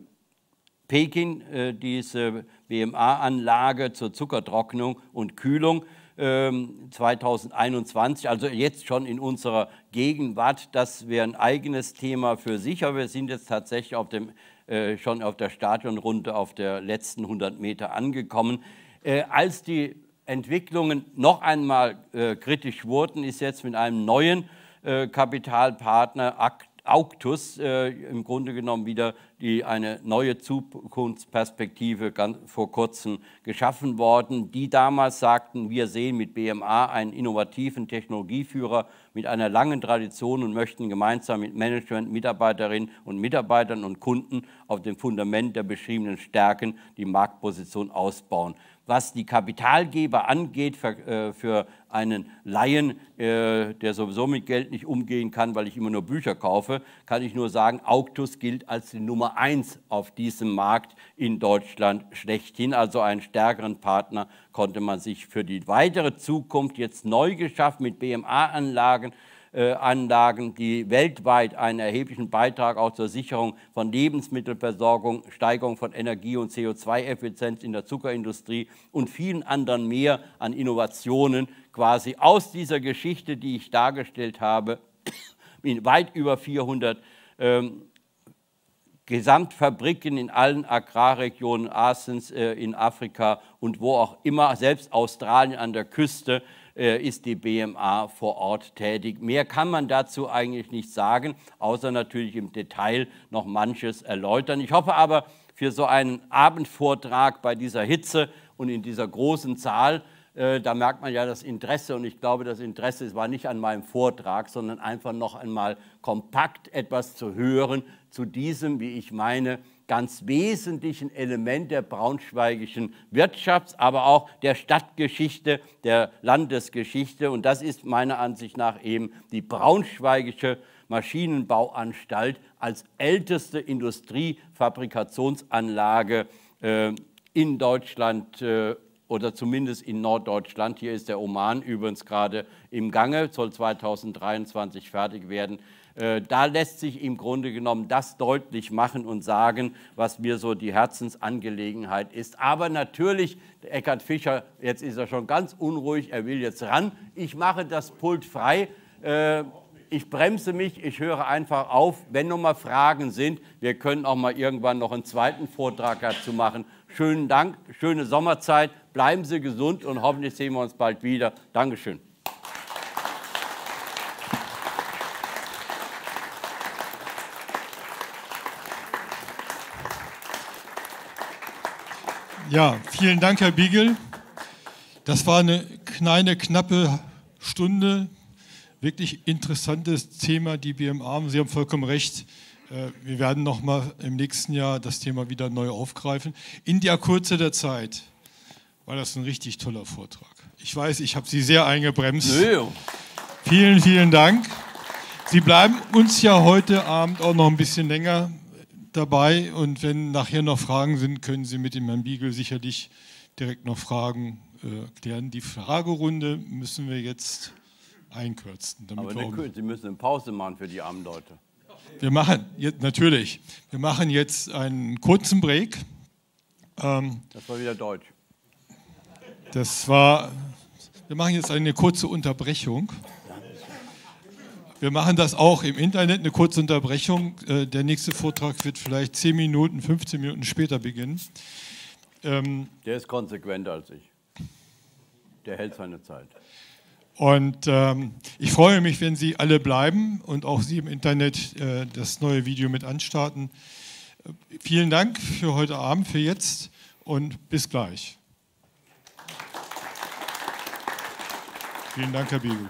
Peking, äh, diese wma anlage zur Zuckertrocknung und Kühlung. 2021, ähm, also jetzt schon in unserer Gegenwart. Das wäre ein eigenes Thema für sich, aber wir sind jetzt tatsächlich auf dem, äh, schon auf der Stadionrunde auf der letzten 100 Meter angekommen. Äh, als die Entwicklungen noch einmal äh, kritisch wurden, ist jetzt mit einem neuen äh, Kapitalpartner, Akt Auktus äh, im Grunde genommen wieder die, eine neue Zukunftsperspektive ganz, vor kurzem geschaffen worden, die damals sagten, wir sehen mit BMA einen innovativen Technologieführer mit einer langen Tradition und möchten gemeinsam mit Management, Mitarbeiterinnen und Mitarbeitern und Kunden auf dem Fundament der beschriebenen Stärken die Marktposition ausbauen was die Kapitalgeber angeht, für, äh, für einen Laien, äh, der sowieso mit Geld nicht umgehen kann, weil ich immer nur Bücher kaufe, kann ich nur sagen, Auctus gilt als die Nummer eins auf diesem Markt in Deutschland schlechthin. Also einen stärkeren Partner konnte man sich für die weitere Zukunft jetzt neu geschaffen mit BMA-Anlagen äh, Anlagen, die weltweit einen erheblichen Beitrag auch zur Sicherung von Lebensmittelversorgung, Steigerung von Energie- und CO2-Effizienz in der Zuckerindustrie und vielen anderen mehr an Innovationen quasi aus dieser Geschichte, die ich dargestellt habe, *coughs* in weit über 400 ähm, Gesamtfabriken in allen Agrarregionen Asiens, äh, in Afrika und wo auch immer, selbst Australien an der Küste, äh, ist die BMA vor Ort tätig. Mehr kann man dazu eigentlich nicht sagen, außer natürlich im Detail noch manches erläutern. Ich hoffe aber für so einen Abendvortrag bei dieser Hitze und in dieser großen Zahl, äh, da merkt man ja das Interesse und ich glaube, das Interesse war nicht an meinem Vortrag, sondern einfach noch einmal kompakt etwas zu hören zu diesem, wie ich meine, ganz wesentlichen Element der braunschweigischen Wirtschafts-, aber auch der Stadtgeschichte, der Landesgeschichte. Und das ist meiner Ansicht nach eben die braunschweigische Maschinenbauanstalt als älteste Industriefabrikationsanlage äh, in Deutschland äh, oder zumindest in Norddeutschland. Hier ist der Oman übrigens gerade im Gange, soll 2023 fertig werden. Äh, da lässt sich im Grunde genommen das deutlich machen und sagen, was mir so die Herzensangelegenheit ist. Aber natürlich, Eckhard Fischer, jetzt ist er schon ganz unruhig, er will jetzt ran. Ich mache das Pult frei. Äh, ich bremse mich, ich höre einfach auf. Wenn noch mal Fragen sind, wir können auch mal irgendwann noch einen zweiten Vortrag dazu machen. Schönen Dank, schöne Sommerzeit, bleiben Sie gesund und hoffentlich sehen wir uns bald wieder. Dankeschön. Ja, vielen Dank, Herr Biegel. Das war eine kleine, knappe Stunde. Wirklich interessantes Thema, die BMA. Sie haben vollkommen recht. Äh, wir werden nochmal im nächsten Jahr das Thema wieder neu aufgreifen. In der Kurze der Zeit war das ein richtig toller Vortrag. Ich weiß, ich habe Sie sehr eingebremst. Nö. Vielen, vielen Dank. Sie bleiben uns ja heute Abend auch noch ein bisschen länger dabei und wenn nachher noch Fragen sind, können Sie mit dem Herrn Biegel sicherlich direkt noch Fragen äh, klären. Die Fragerunde müssen wir jetzt einkürzen. Aber nicht Sie müssen eine Pause machen für die armen Leute. Wir machen, jetzt, natürlich, wir machen jetzt einen kurzen Break. Ähm, das war wieder Deutsch. Das war, wir machen jetzt eine kurze Unterbrechung. Wir machen das auch im Internet, eine kurze Unterbrechung. Äh, der nächste Vortrag wird vielleicht 10 Minuten, 15 Minuten später beginnen. Ähm Der ist konsequenter als ich. Der hält seine Zeit. Und ähm, ich freue mich, wenn Sie alle bleiben und auch Sie im Internet äh, das neue Video mit anstarten. Äh, vielen Dank für heute Abend, für jetzt und bis gleich. Vielen Dank, Herr Biegel.